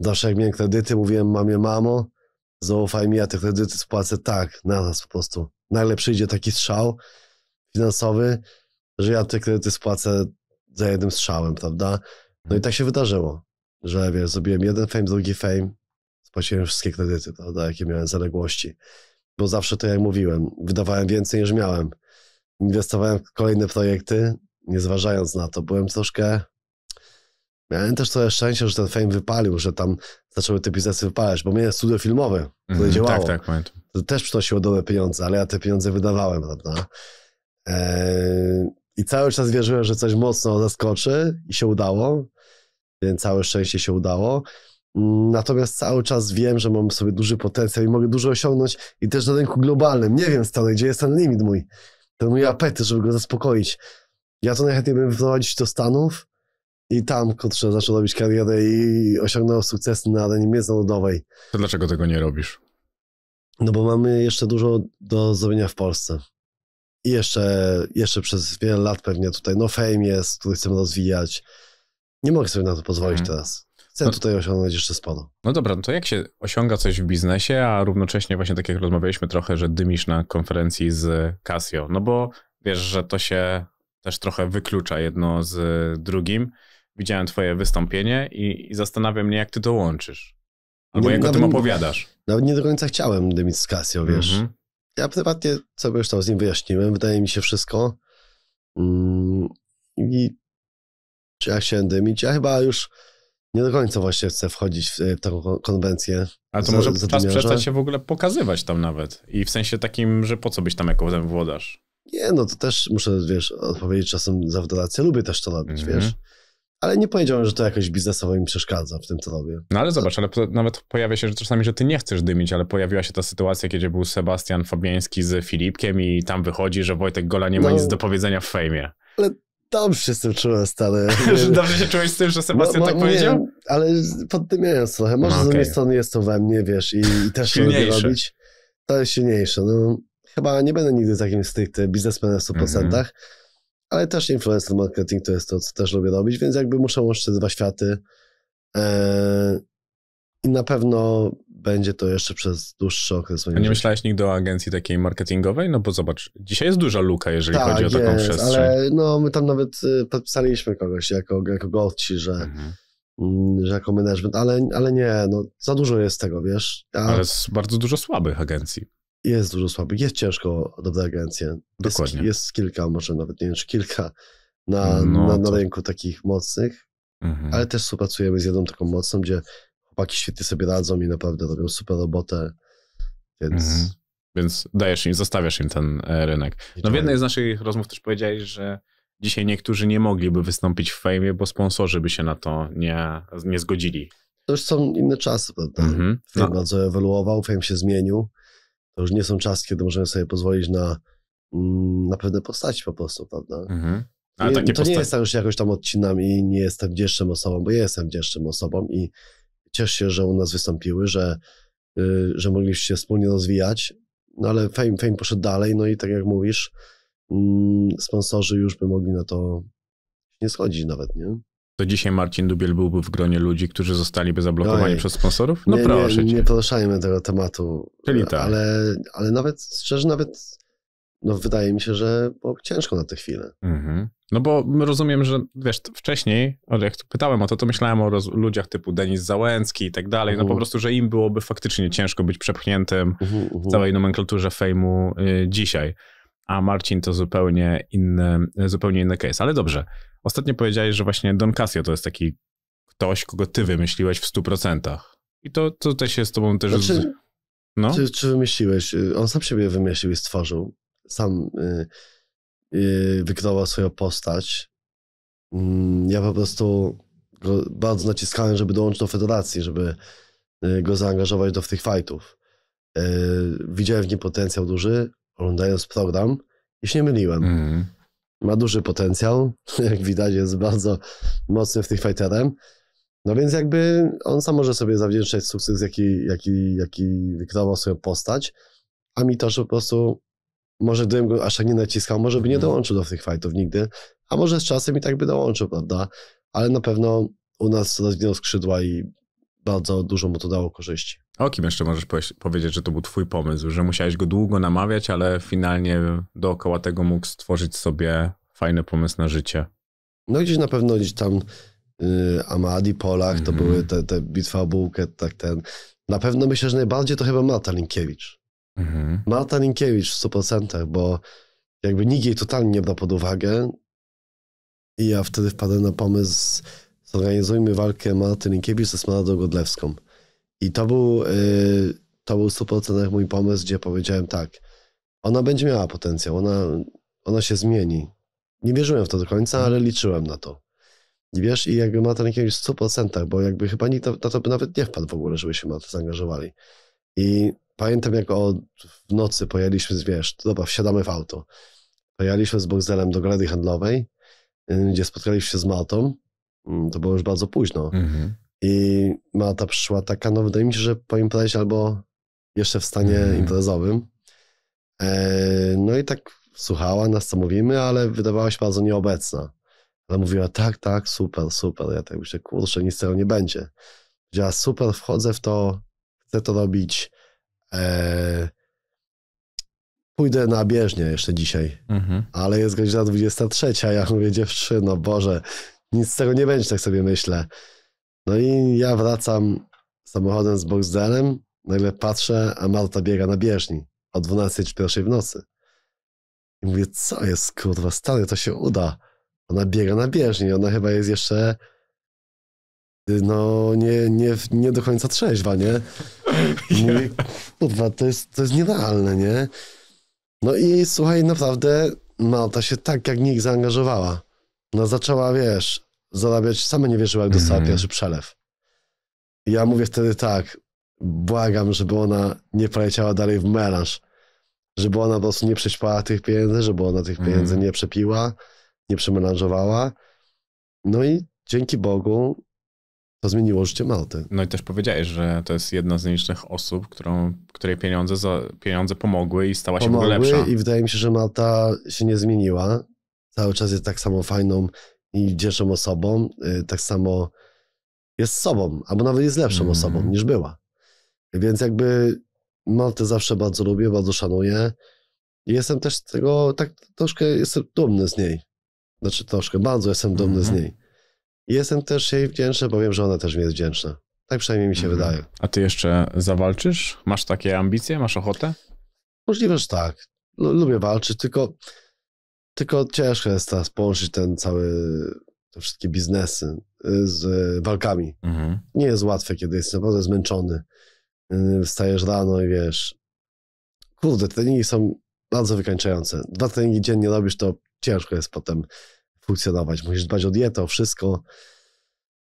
Zawsze jak miałem kredyty, mówiłem mamie, mamo, zaufaj mi, ja te kredyty spłacę tak, na nas po prostu. Nagle przyjdzie taki strzał finansowy, że ja te kredyty spłacę za jednym strzałem, prawda? No i mhm. tak się wydarzyło, że wiesz, zrobiłem jeden fame, drugi fame, spłaciłem wszystkie kredyty, prawda, jakie miałem zaległości. Bo zawsze to jak mówiłem, wydawałem więcej niż miałem. Inwestowałem w kolejne projekty, nie zważając na to, byłem troszkę. Miałem też trochę szczęście, że ten fame wypalił, że tam zaczęły te biznesy wypalać, bo mnie studio filmowe, mm, które działało, tak, tak, pamiętam. to też przynosiło dobre pieniądze, ale ja te pieniądze wydawałem, prawda? Eee, I cały czas wierzyłem, że coś mocno zaskoczy i się udało, więc całe szczęście się udało. Natomiast cały czas wiem, że mam sobie duży potencjał i mogę dużo osiągnąć i też na rynku globalnym. Nie wiem stale, gdzie jest ten limit mój, ten mój apetyt, żeby go zaspokoić. Ja to najchętniej bym wprowadzić do Stanów i tam, kurczę, zaczął robić karierę i osiągnął sukces na arenie międzynarodowej. To dlaczego tego nie robisz? No bo mamy jeszcze dużo do zrobienia w Polsce. I jeszcze, jeszcze przez wiele lat pewnie tutaj, no fame jest, który chcemy rozwijać. Nie mogę sobie na to pozwolić mhm. teraz. Chcę no, tutaj osiągnąć jeszcze sporo. No dobra, no to jak się osiąga coś w biznesie, a równocześnie właśnie tak jak rozmawialiśmy trochę, że dymisz na konferencji z Casio, no bo wiesz, że to się też trochę wyklucza jedno z y, drugim. Widziałem twoje wystąpienie i, i zastanawia mnie, jak ty to łączysz. Albo nie, jak nawet, o no tym opowiadasz. Nawet nie do końca chciałem dymić z Casio, wiesz. Mm -hmm. Ja prywatnie sobie już tam z nim wyjaśniłem, wydaje mi się wszystko. Mm, I czy ja chciałem dymić? Ja chyba już nie do końca właśnie chcę wchodzić w, e, taką konwencję. Ale to za, może za czas przestać się w ogóle pokazywać tam nawet. I w sensie takim, że po co być tam jako włodarz? Nie, no to też muszę, wiesz, odpowiedzieć czasem za wdolację. Lubię też to robić, mm -hmm. wiesz. Ale nie powiedziałem, że to jakoś biznesowo mi przeszkadza w tym, co robię. No ale zobacz, ale nawet pojawia się, że czasami, że ty nie chcesz dymić, ale pojawiła się ta sytuacja, kiedy był Sebastian Fabiański z Filipkiem i tam wychodzi, że Wojtek Gola nie ma no, nic do powiedzenia w fejmie. Ale dobrze się z tym czułem, stary. że dobrze się czułeś z tym, że Sebastian no, tak no, powiedział? Nie, ale poddymiając trochę. Może okay. No, z jednej strony jest to we mnie, wiesz, i, i też lubię robić. To jest silniejsze, no. Chyba nie będę nigdy takim stricte biznesmenem w 100%, mm -hmm. ale też influencer marketing to jest to, co też lubię robić, więc jakby muszę łączyć te dwa światy. E, I na pewno będzie to jeszcze przez dłuższy okres. A nie myślałeś nigdy o agencji takiej marketingowej? No bo zobacz, dzisiaj jest duża luka, jeżeli tak, chodzi o taką przestrzeń. Tak, ale no my tam nawet y, podpisaliśmy kogoś jako, jako gości, że, mhm. Mm, że jako management, ale, ale nie, no za dużo jest tego, wiesz. A... Ale jest bardzo dużo słabych agencji jest dużo słabych, jest ciężko o dobre agencje. Dokładnie. Jest, jest, kilka, może nawet nie wiem, czy kilka na, no, na, na to... rynku takich mocnych, mhm. ale też współpracujemy z jedną taką mocną, gdzie chłopaki świetnie sobie radzą i naprawdę robią super robotę, więc... Mhm. Więc dajesz im, zostawiasz im ten e, rynek. No w jednej z naszych rozmów też powiedziałeś, że dzisiaj niektórzy nie mogliby wystąpić w fejmie, bo sponsorzy by się na to nie, nie zgodzili. To już są inne czasy, prawda? Mhm. Film no. bardzo ewoluował, fame się zmienił to już nie są czasy, kiedy możemy sobie pozwolić na, mm, na pewne postaci po prostu, prawda? Mhm. Ale nie, to postaci... nie jest tak, że jakoś tam odcinam i nie jestem wdzięcznym osobą, bo ja jestem wdzięcznym osobą i cieszę się, że u nas wystąpiły, że, y, że mogliście się wspólnie rozwijać, no ale fame, fame poszedł dalej, no i tak jak mówisz, mm, sponsorzy już by mogli na to nie schodzić nawet, nie? to dzisiaj Marcin Dubiel byłby w gronie ludzi, którzy zostaliby zablokowani przez sponsorów? No nie, proszę. Nie, nie poruszajmy tego tematu. Czyli tak. Ale, ale nawet, szczerze, nawet no wydaje mi się, że ciężko na tę chwilę. Mhm. No bo rozumiem, że wiesz, wcześniej, jak pytałem o to, to myślałem o ludziach typu Denis Załęcki i tak dalej, no po mhm. prostu, że im byłoby faktycznie ciężko być przepchniętym uhu, mhm, uhu. Mhm. w całej nomenklaturze fejmu y, dzisiaj. A Marcin to zupełnie inny, zupełnie inny case. Ale dobrze, Ostatnio powiedziałeś, że właśnie Don Casio to jest taki ktoś, kogo ty wymyśliłeś w 100%. I to też się z tobą też... Znaczy, z... no? Czy, czy, wymyśliłeś? Y, on sam siebie wymyślił i stworzył. Sam y, y wykreował swoją postać. Mm, ja po prostu go bardzo naciskałem, żeby dołączyć do federacji, żeby y, go zaangażować do tych fightów. Yy, widziałem w nim potencjał duży, oglądając program i się nie myliłem. Mm ma duży potencjał, jak widać jest bardzo mocny w tych fighterem. No więc jakby on sam może sobie zawdzięczać sukces, jaki, jaki, jaki wykreował swoją postać, a mi to, że po prostu może gdybym go aż tak nie naciskał, może by nie mhm. dołączył do tych fightów nigdy, a może z czasem i tak by dołączył, prawda? Ale na pewno u nas coraz winą skrzydła i bardzo dużo mu to dało korzyści. O kim jeszcze możesz powiedzieć, że to był twój pomysł, że musiałeś go długo namawiać, ale finalnie dookoła tego mógł stworzyć sobie fajny pomysł na życie? No gdzieś na pewno gdzieś tam y, Amadi, Polak, mm -hmm. to mhm. były te, te bitwa o bułkę, tak ten. Na pewno myślę, że najbardziej to chyba Marta Linkiewicz. Mm -hmm. Marta Linkiewicz w 100%, bo jakby nikt jej totalnie nie brał pod uwagę. I ja wtedy wpadłem na pomysł zorganizujmy walkę Marty Linkiewicz ze Smaragdą Godlewską. I to był, y, to był 100% mój pomysł, gdzie powiedziałem tak, ona będzie miała potencjał, ona, ona się zmieni. Nie wierzyłem w to do końca, ale liczyłem na to. I wiesz, i jakby Marta Linkiewicz w 100%, bo jakby chyba nikt na, to by nawet nie wpadł w ogóle, żeby się Marty zaangażowali. I pamiętam, jak o, w nocy pojechaliśmy, wiesz, dobra, wsiadamy w auto. Pojechaliśmy z Bogzelem do Grady handlowej, y, gdzie spotkaliśmy się z Matą, Mm, to było już bardzo późno. Mhm. I Marta przyszła taka, no wydaje mi się, że po imprezie albo jeszcze w stanie mhm. imprezowym. E, no i tak słuchała nas, co mówimy, ale wydawała się bardzo nieobecna. Ale mówiła, tak, tak, super, super. Ja tak myślę, kurczę, nic z tego nie będzie. Powiedziała, super, wchodzę w to, chcę to robić. E, pójdę na bieżnię jeszcze dzisiaj, mhm. ale jest godzina 23, ja mówię, dziewczyno, Boże, nic z tego nie będzie, tak sobie myślę. No i ja wracam samochodem z Boxdelem, nagle patrzę, a Marta biega na bieżni o 12 czy pierwszej w nocy. I mówię, co jest, kurwa, stary, to się uda. Ona biega na bieżni, ona chyba jest jeszcze no nie, nie, nie do końca trzeźwa, nie? Mówię, kurwa, to jest, to jest nierealne, nie? No i słuchaj, naprawdę Malta się tak jak nikt zaangażowała. No zaczęła, wiesz, zarabiać, sama nie wierzyła, jak dostała mm. pierwszy przelew. I ja mówię wtedy tak, błagam, żeby ona nie poleciała dalej w melanż, żeby ona po prostu nie prześpała tych pieniędzy, żeby ona tych mm. pieniędzy nie przepiła, nie przemelanżowała. No i dzięki Bogu to zmieniło życie Malty. No i też powiedziałeś, że to jest jedna z nielicznych osób, którą, której pieniądze, za, pieniądze pomogły i stała pomogły się w ogóle lepsza. i wydaje mi się, że Malta się nie zmieniła cały czas jest tak samo fajną i wdzięczną osobą, y, tak samo jest sobą, albo nawet jest lepszą mm. osobą niż była. Więc jakby Maltę zawsze bardzo lubię, bardzo szanuję i jestem też tego, tak troszkę jestem dumny z niej. Znaczy troszkę, bardzo jestem dumny mm. z mhm. niej. I jestem też jej wdzięczny, bo wiem, że ona też mi jest wdzięczna. Tak przynajmniej mi się mm. wydaje. A ty jeszcze zawalczysz? Masz takie ambicje? Masz ochotę? Możliwe, że tak. Lubię walczyć, tylko tylko ciężko jest teraz połączyć ten cały, te wszystkie biznesy y, z e, walkami. Mhm. Nie jest łatwe, kiedy jesteś naprawdę zmęczony. Y, wstajesz rano i wiesz, kurde, te treningi są bardzo wykańczające. Dwa treningi dziennie robisz, to ciężko jest potem funkcjonować. Musisz dbać o dietę, o wszystko.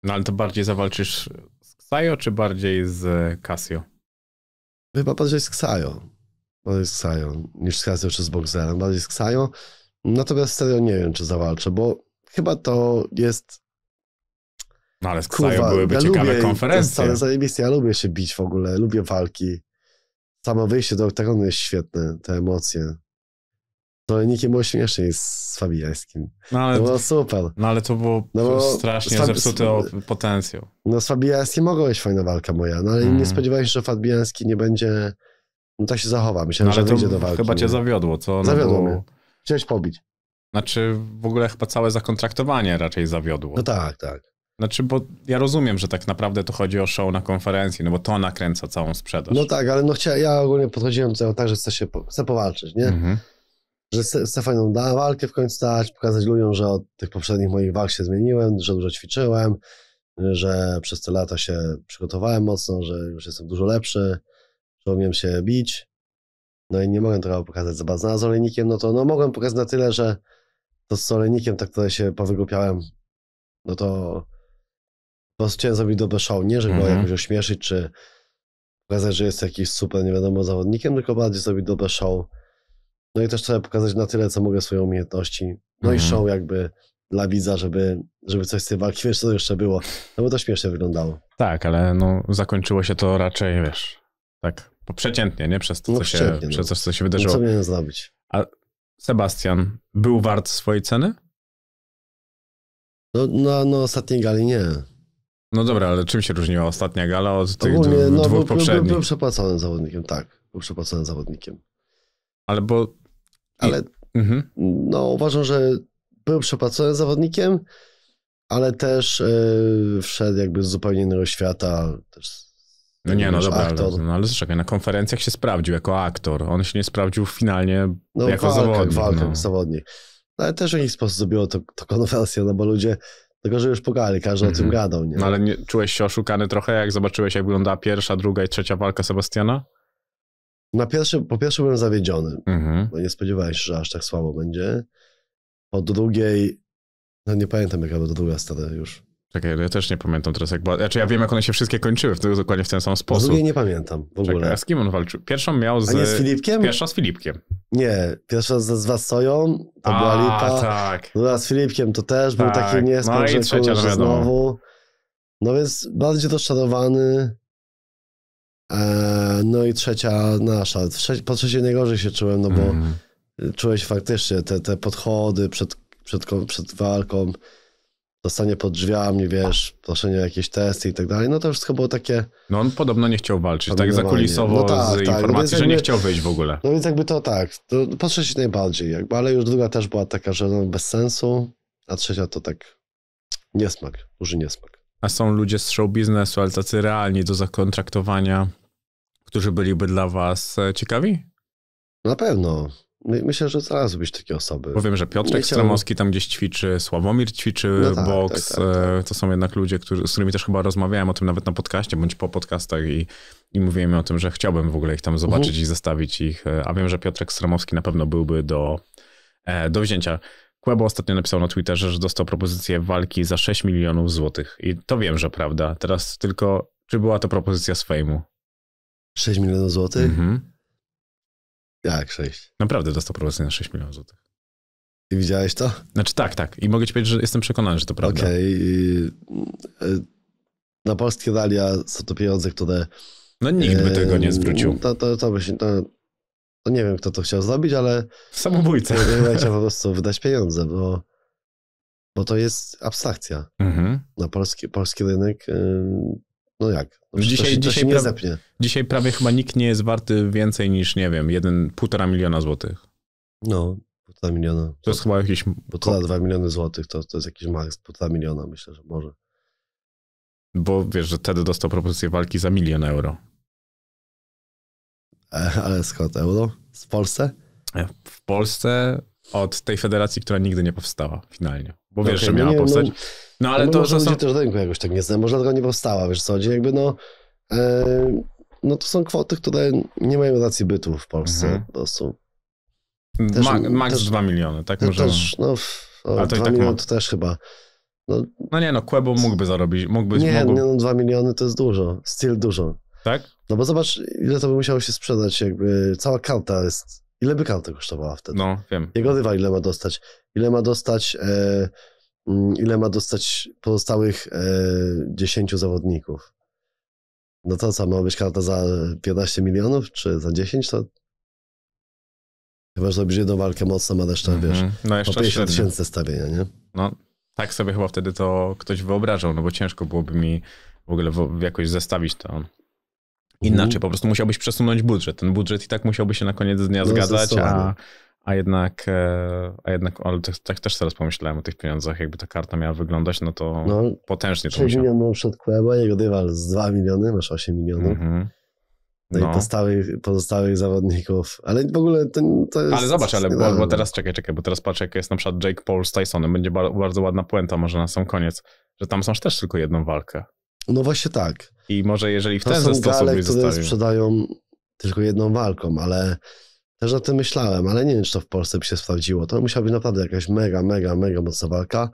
No ale to bardziej zawalczysz z Ksajo, czy bardziej z e, Casio? Chyba bardziej z Ksajo. Bardziej z Ksajo niż z Casio czy z Boxerem. Bardziej z Ksajo. Natomiast serio nie wiem, czy zawalczę, bo chyba to jest... No ale z Kurwa, byłyby ja ciekawe lubię, konferencje. Ale zajebiście, ja lubię się bić w ogóle, lubię walki. Samo wyjście do oktagonu jest świetne, te emocje. To no, nikim było śmieszniej z Fabijańskim. No ale, było super. No ale to było no bo strasznie Fabi... o potencjał. No z Fabijańskim mogła być fajna walka moja, no ale mm. nie spodziewałem się, że Fabijański nie będzie... No tak się zachowa, myślałem, no, że to wyjdzie do walki. Chyba cię zawiodło, co? No, zawiodło no, bo... mnie chciałeś pobić. Znaczy w ogóle chyba całe zakontraktowanie raczej zawiodło. No tak, tak. Znaczy, bo ja rozumiem, że tak naprawdę to chodzi o show na konferencji, no bo to nakręca całą sprzedaż. No tak, ale no chcia, ja ogólnie podchodziłem do tego tak, że chcę, się, chcę powalczyć, nie? Mhm. Że chcę fajną da, walkę w końcu stać, pokazać ludziom, że od tych poprzednich moich walk się zmieniłem, że dużo ćwiczyłem, że przez te lata się przygotowałem mocno, że już jestem dużo lepszy, że umiem się bić, no i nie mogłem tego pokazać za bardzo. No, a z olejnikiem, no to no, mogłem pokazać na tyle, że to z olejnikiem tak tutaj się powygłupiałem. No to po prostu chciałem zrobić dobre show. Nie, żeby go mhm. jakoś ośmieszyć, czy pokazać, że jest jakiś super, nie wiadomo, zawodnikiem, tylko bardziej zrobić dobre show. No i też trzeba pokazać na tyle, co mogę swoje umiejętności. No i mhm. show jakby dla widza, żeby, żeby coś z tej walki, wiesz, co to jeszcze było. No bo to śmiesznie wyglądało. Tak, ale no zakończyło się to raczej, wiesz, tak przeciętnie, nie? Przez to, no co, no się, przez to, co się wydarzyło. No co miałem zrobić? A Sebastian był wart swojej ceny? No, no, no ostatniej gali nie. No dobra, ale czym się różniła ostatnia gala od tych Ogólnie, dwóch, no, dwóch był, poprzednich? Był, był przepłaconym zawodnikiem, tak. Był przepłaconym zawodnikiem. Ale bo... Ale mhm. no, uważam, że był przepłaconym zawodnikiem, ale też yy, wszedł jakby z zupełnie innego świata, też no nie, no dobra, aktor. No, ale czekaj, na konferencjach się sprawdził jako aktor. On się nie sprawdził finalnie no, jako walka, zawodnik. Walka, no. zawodnik. No, ale też w jakiś sposób zrobiło to, to konwersję, no bo ludzie tylko, że już pogali, każdy mm -hmm. o tym mhm. gadał. Nie? No ale nie, czułeś się oszukany trochę, jak zobaczyłeś, jak wyglądała pierwsza, druga i trzecia walka Sebastiana? Na pierwszy, po pierwsze byłem zawiedziony, mm -hmm. bo nie spodziewałem się, że aż tak słabo będzie. Po drugiej, no nie pamiętam jaka była druga stada już. Czekaj, ja też nie pamiętam teraz jak była. Znaczy ja wiem, jak one się wszystkie kończyły, w dokładnie w ten sam sposób. Drugie nie pamiętam w ogóle. Czekaj, a z kim on walczył? Pierwszą miał z... A nie z Filipkiem? Pierwsza z Filipkiem. Nie, pierwsza z, z Wasoją, to a, była Lipa. tak. Druga z Filipkiem, to też tak. był taki nieskończony tak, no i trzecia, no znowu. No więc bardziej doszczarowany. Eee, no i trzecia nasza. po trzeciej najgorzej się czułem, no bo mm. czułeś faktycznie te, te podchody przed, przed, przed walką dostanie pod drzwiami, wiesz, proszenie jakieś testy i tak dalej, no to wszystko było takie... No on podobno nie chciał walczyć, tak zakulisowo no tak, z tak, no informacji, no że nie chciał wyjść w ogóle. No więc jakby to tak, to patrzę się najbardziej, jakby, ale już druga też była taka, że no bez sensu, a trzecia to tak niesmak, duży niesmak. A są ludzie z show biznesu, ale tacy realni do zakontraktowania, którzy byliby dla was e, ciekawi? Na pewno. No myślę, że zaraz znalazłbyś takie osoby. Powiem, że Piotrek Stramowski tam gdzieś ćwiczy, Sławomir ćwiczy no tak, tak boks. Tak, tak, e, to są jednak ludzie, którzy, z którymi też chyba rozmawiałem o tym nawet na podcaście bądź po podcastach i, i mówiłem o tym, że chciałbym w ogóle ich tam zobaczyć uh mhm. -huh. i zestawić ich. E, a wiem, że Piotrek Stramowski na pewno byłby do, e, do wzięcia. Kłebo ostatnio napisał na Twitterze, że dostał propozycję walki za 6 milionów złotych. I to wiem, że prawda. Teraz tylko, czy była to propozycja z fejmu? 6 milionów złotych? Mhm. Jak 6? Naprawdę dostał prowadzenie na 6 milionów złotych. I widziałeś to? Znaczy tak, tak. I mogę ci powiedzieć, że jestem przekonany, że to prawda. Okej. Okay. E, na polskie realia są to pieniądze, które... No nikt by e, tego nie zwrócił. To, to, to, by się, to, to nie wiem, kto to chciał zrobić, ale... Samobójca. Chciał po prostu wydać pieniądze, bo, bo to jest abstrakcja. Mhm. Na polski, polski rynek no jak? No dzisiaj, się, dzisiaj, dzisiaj prawie chyba nikt nie jest warty więcej niż, nie wiem, 1,5 miliona złotych. No, 1,5 miliona. To, to jest chyba jakieś, Bo to dwa 2 miliony złotych to, to jest jakiś maks 1,5 miliona, myślę, że może. Bo wiesz, że wtedy dostał propozycję walki za milion euro. E, ale skąd euro? Z Polsce? E, w Polsce od tej federacji, która nigdy nie powstała finalnie. Bo wiesz, okay, że no miała nie, no powstać. No... No ale no, to, może to są... też rynku jakoś tak nie znam, może dlatego nie powstała, wiesz co, chodzi jakby no... E, no to są kwoty, które nie mają racji bytu w Polsce mhm. po prostu. Też, Ma, max też, 2 miliony, tak? Może... Też, no, o, A to 2 tak miliony ma... to też chyba... No, no, nie, no Quebo mógłby zarobić, mógłby... Nie, mógł... nie, no 2 miliony to jest dużo, styl dużo. Tak? No bo zobacz, ile to by musiało się sprzedać, jakby cała karta jest... Ile by karta kosztowała wtedy? No, wiem. Jego rywa ile ma dostać? Ile ma dostać... E... Mm, ile ma dostać pozostałych e, dziesięciu zawodników. No to co, ma być karta za 15 milionów, czy za 10, to chyba, że zrobisz jedną walkę mocno, ma też to, wiesz, no jeszcze po 50 tysięcy stawienia, nie? No, tak sobie chyba wtedy to ktoś wyobrażał, no bo ciężko byłoby mi w ogóle jakoś zestawić to inaczej. Mhm. Po prostu musiałbyś przesunąć budżet. Ten budżet i tak musiałby się na koniec dnia no, zgadzać, a a jednak, e, a jednak ale tak, tak, też teraz pomyślałem o tych pieniądzach, jakby ta karta miała wyglądać, no to no, potężnie to 6 musiało. milionów przed Kueba, jego dywal z 2 miliony, masz 8 milionów. Mm-hmm. No, no, i no. pozostałych, pozostałych zawodników. Ale w ogóle to, to jest. Ale zobacz, ale bo, bo, teraz czekaj, czekaj, bo teraz patrz, jak jest na przykład Jake Paul z Tysonem. Będzie bardzo, bardzo ładna puenta, może na sam koniec, że tam są też tylko jedną walkę. No właśnie tak. I może jeżeli w ten to ten sposób. Ale które sprzedają tylko jedną walką, ale też o tym myślałem, ale nie wiem, czy to w Polsce by się sprawdziło. To musiała być naprawdę jakaś mega, mega, mega mocna walka.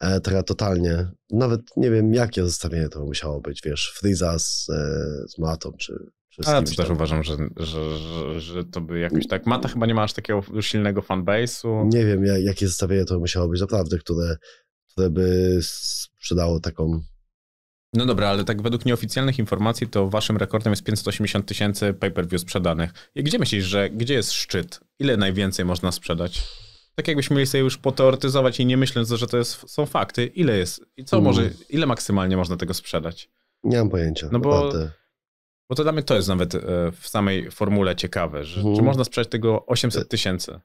E, taka totalnie, nawet nie wiem, jakie zestawienie to musiało być, wiesz, Freeza z, e, z Matą, czy, czy z Ale to też tam. uważam, że, że, że, że, to by jakoś tak... Mata chyba nie ma aż takiego silnego fanbase'u. Nie wiem, jakie zestawienie to musiało być naprawdę, które, które by sprzedało taką no dobra, ale tak według nieoficjalnych informacji to waszym rekordem jest 580 tysięcy pay-per-view sprzedanych. I gdzie myślisz, że gdzie jest szczyt? Ile najwięcej można sprzedać? Tak jakbyśmy mieli sobie już poteoretyzować i nie myśląc, że to jest, są fakty, ile jest i co mm. może, ile maksymalnie można tego sprzedać? Nie mam pojęcia. No bo, bo to dla mnie to jest nawet e, w samej formule ciekawe, że mm. czy można sprzedać tego 800 e, tysięcy?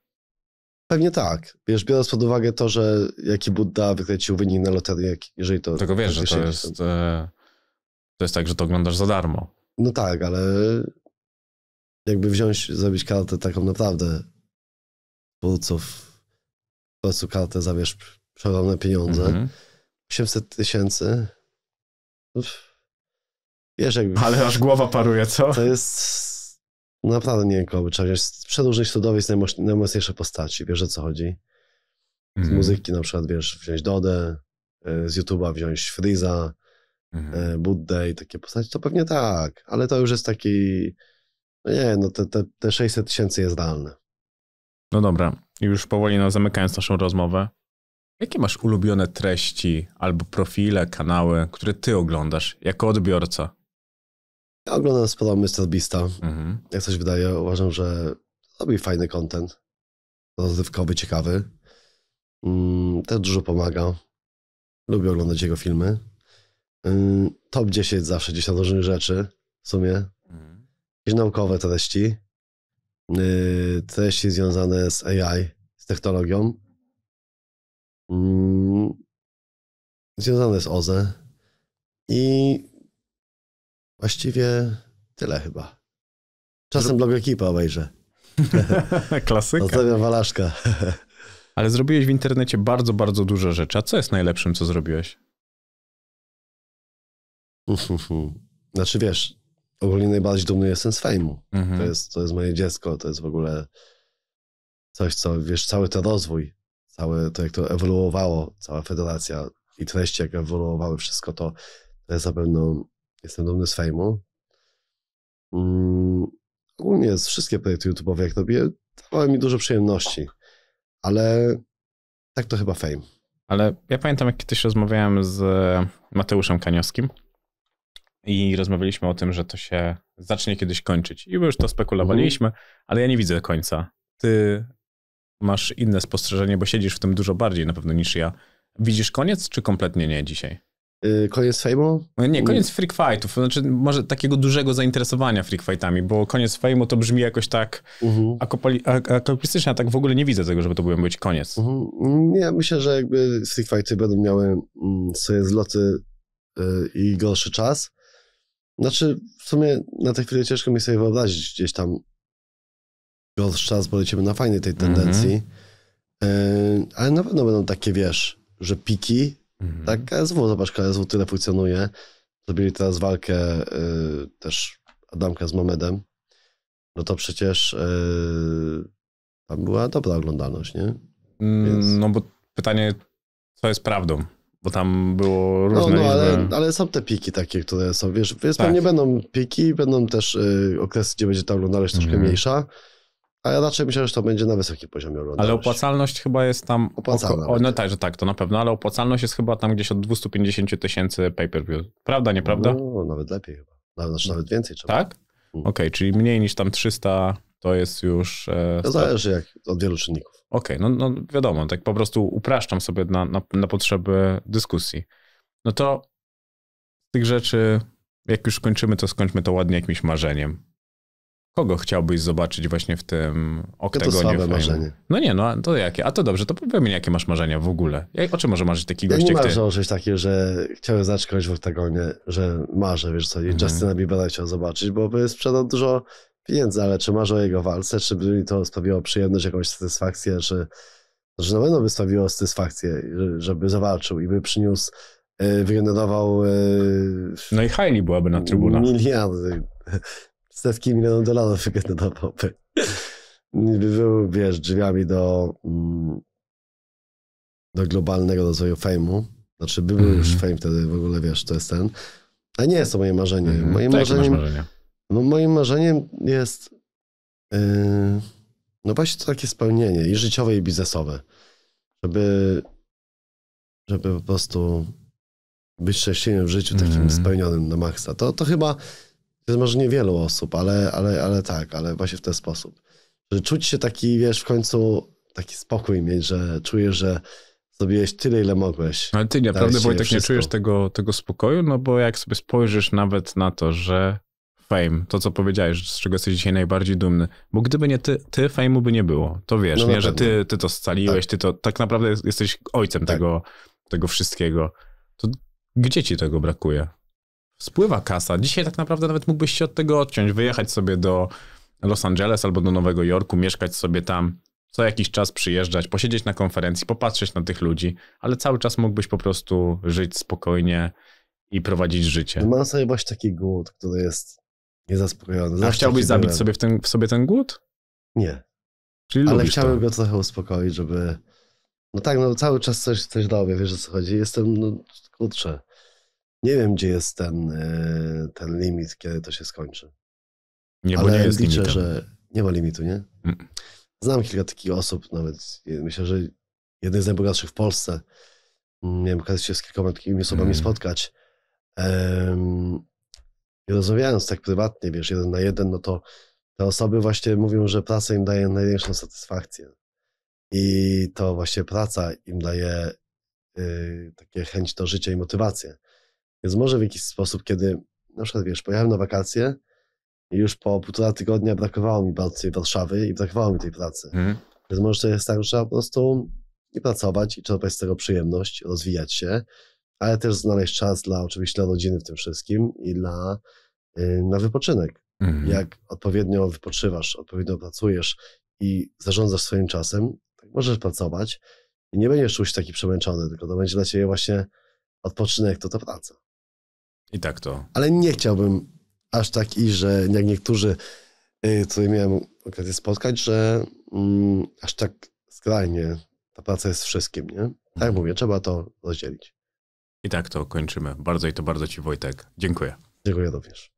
Pewnie tak. Wiesz, biorąc pod uwagę to, że jaki Buddha wykręcił wynik na loterii, jeżeli to... Tylko wiesz, że to jest, e, to jest tak, że to oglądasz za darmo. No tak, ale jakby wziąć, zrobić kartę taką naprawdę twórców, po prostu kartę zawiesz przeogromne pieniądze, mm -hmm. 800 tysięcy, wiesz jakby... Ale aż głowa paruje, co? To jest naprawdę nie wiem kogo trzeba wziąć. Z przedłużnych środowisk najmocniejsze postaci, wiesz o co chodzi. Z mhm. muzyki na przykład, wiesz, wziąć Dodę, e, z YouTube'a wziąć Freeza, mhm. E, Buddę i takie postaci, to pewnie tak, ale to już jest taki, no nie, no te, te, te 600 tysięcy jest realne. No dobra, już powoli no, zamykając naszą rozmowę, jakie masz ulubione treści albo profile, kanały, które ty oglądasz jako odbiorca? Ja oglądam sporo MrBeast'a. Mhm. Jak coś wydaje, uważam, że robi fajny content. Rozrywkowy, ciekawy. Mm, też dużo pomaga. Lubię oglądać jego filmy. Ym, mm, top 10 zawsze, gdzieś tam różnych rzeczy w sumie. Mhm. Jakieś naukowe treści. Yy, treści związane z AI, z technologią. Yy, związane z OZE. I Właściwie tyle chyba. Czasem blog ekipa obejrzę. Klasyka. Pozdrawiam Walaszka. Ale zrobiłeś w internecie bardzo, bardzo dużo rzeczy. A co jest najlepszym, co zrobiłeś? Uf, uf, uf. Znaczy wiesz, ogólnie najbardziej dumny jestem z fejmu. Mhm. To, jest, to jest moje dziecko, to jest w ogóle coś, co wiesz, cały ten rozwój, całe to, jak to ewoluowało, cała federacja i treści, jak ewoluowały, wszystko to, to jest na pewno Jestem dumny z fejmu. Mm, ogólnie z wszystkie projekty YouTube'owe, jak robię, dawały mi dużo przyjemności. Ale tak to chyba fame. Ale ja pamiętam, jak kiedyś rozmawiałem z e, Mateuszem Kaniowskim i rozmawialiśmy o tym, że to się zacznie kiedyś kończyć. I my już to spekulowaliśmy, mhm. ale ja nie widzę końca. Ty masz inne spostrzeżenie, bo siedzisz w tym dużo bardziej na pewno niż ja. Widzisz koniec, czy kompletnie nie dzisiaj? Y, koniec fejmu? No nie, koniec freak fightów. Znaczy, może takiego dużego zainteresowania freak fightami, bo koniec fejmu to brzmi jakoś tak uh-huh. Mhm. akopolistycznie, a tak w ogóle nie widzę tego, żeby to był być koniec. Uh-huh. Nie, myślę, że jakby freak fighty będą miały mm, swoje zloty y, i gorszy czas. Znaczy, w sumie na tej chwili ciężko mi sobie wyobrazić gdzieś tam gorszy czas, bo lecimy na fajnej tej mhm. tendencji. Uh-huh. Ale na pewno będą takie, wiesz, że piki, Mhm. Tak, KSW, zobacz, KSW tyle funkcjonuje. Zrobili teraz walkę y, też Adamka z Mamedem. No to przecież y, tam była dobra oglądalność, nie? Mm, więc... No bo pytanie, co jest prawdą? Bo tam było różne No, no ale, ale, są te piki takie, które są, wiesz, więc tak. pewnie będą piki, będą też y, okresy, gdzie będzie ta oglądalność troszkę mhm. mniejsza, a ja raczej myślę, że to będzie na wysokim poziomie oglądalności. Ale opłacalność chyba jest tam... Opłacalna. O, no tak, że tak, to na pewno, ale opłacalność jest chyba tam gdzieś od 250 tysięcy pay-per-view. Prawda, nieprawda? No, nawet lepiej chyba. Nawet, znaczy, nawet więcej trzeba. Tak? Mm. Okej, okay, czyli mniej niż tam 300 to jest już... E, to zależy jak, od wielu czynników. Okej, okay, no, no wiadomo, tak po prostu upraszczam sobie na, na, na potrzeby dyskusji. No to z tych rzeczy, jak już skończymy, to skończmy to ładnie jakimś marzeniem. Kogo chciałbyś zobaczyć właśnie w tym oktagonie? Ja to słabe marzenie. No nie, no to jakie? A to dobrze, to powiem, jakie masz marzenia w ogóle? o czym może marzyć taki ja gość? Ja nie marzę ty... takiego, że chciałem zobaczyć kogoś w oktagonie, że marzę, wiesz co, i mhm. Justina Biebera chciał zobaczyć, bo by sprzedał dużo pieniędzy, ale czy marzę o jego walce, czy by mi to sprawiło przyjemność, jakąś satysfakcję, czy że znaczy, na pewno by sprawiło satysfakcję, żeby zawalczył i by przyniósł, e, wygenerował... E, no i Hailey byłaby na trybunach. Miliardy setki milionów dolarów popy. Niby był, wiesz, drzwiami do, mm, do globalnego rozwoju fejmu. Znaczy, by był mm już mhm. fame wtedy w ogóle, wiesz, to jest ten. A nie jest to moje marzenie. Mm -hmm. Moim tak, marzeniem. Marzenie? No, moim marzeniem jest. Yy, no właśnie to takie spełnienie i życiowe, i biznesowe. Żeby, żeby po prostu być szczęśliwym w życiu, takim mm spełnionym na maksa. To, to chyba jest może niewielu osób, ale, ale, ale tak, ale właśnie w ten sposób. Że czuć się taki, wiesz, w końcu taki spokój mieć, że czujesz, że zrobiłeś tyle, ile mogłeś. Ale ty naprawdę, Wojtek, wszystko. nie czujesz tego, tego spokoju, no bo jak sobie spojrzysz nawet na to, że fame, to co powiedziałeś, z czego jesteś dzisiaj najbardziej dumny, bo gdyby nie ty, ty fame'u by nie było. To wiesz, no nie, że ty, ty to scaliłeś, tak. ty to, tak naprawdę jesteś ojcem tak. tego, tego wszystkiego. To gdzie ci tego brakuje? spływa kasa. Dzisiaj tak naprawdę nawet mógłbyś się od tego odciąć, wyjechać sobie do Los Angeles albo do Nowego Jorku, mieszkać sobie tam, co jakiś czas przyjeżdżać, posiedzieć na konferencji, popatrzeć na tych ludzi, ale cały czas mógłbyś po prostu żyć spokojnie i prowadzić życie. No mam sobie właśnie taki głód, który jest niezaspokojony. A chciałbyś zabić sobie w, ten, w sobie ten głód? Nie. Czyli ale chciałbym to. go trochę uspokoić, żeby... No tak, no cały czas coś, coś robię, wiesz o co chodzi. Jestem, no kurczę nie wiem, gdzie jest ten, e, ten limit, kiedy to się skończy. Nie, Ale nie jest liczę, limitem. że nie ma limitu, nie? Mm. Znam kilka takich osób, nawet myślę, że jeden z najbogatszych w Polsce. Mm, nie wiem, się z kilkoma takimi osobami mm. spotkać. Um, I rozmawiając tak prywatnie, wiesz, jeden na jeden, no to te osoby właśnie mówią, że praca im daje największą satysfakcję. I to właśnie praca im daje y, takie chęć do życia i motywację. Więc może w jakiś sposób, kiedy na przykład, wiesz, pojechałem na wakacje i już po półtora tygodnia brakowało mi bardzo tej Warszawy i brakowało mi tej pracy. Mhm. Więc może to jest tak, że trzeba po prostu i pracować, i czerpać z tego przyjemność, rozwijać się, ale też znaleźć czas dla oczywiście dla rodziny w tym wszystkim i dla, yy, na wypoczynek. Mhm. Jak odpowiednio wypoczywasz, odpowiednio pracujesz i zarządzasz swoim czasem, tak możesz pracować i nie będziesz czuć taki przemęczony, tylko to będzie dla ciebie właśnie odpoczynek, to ta praca. I tak to. Ale nie chciałbym aż tak i że jak niektórzy, co y, miałem okazję spotkać, że mm, aż tak skrajnie ta praca jest wszystkim, nie? Tak mhm. mówię, trzeba to rozdzielić. I tak to kończymy. Bardzo i to bardzo Ci Wojtek. Dziękuję. Dziękuję również.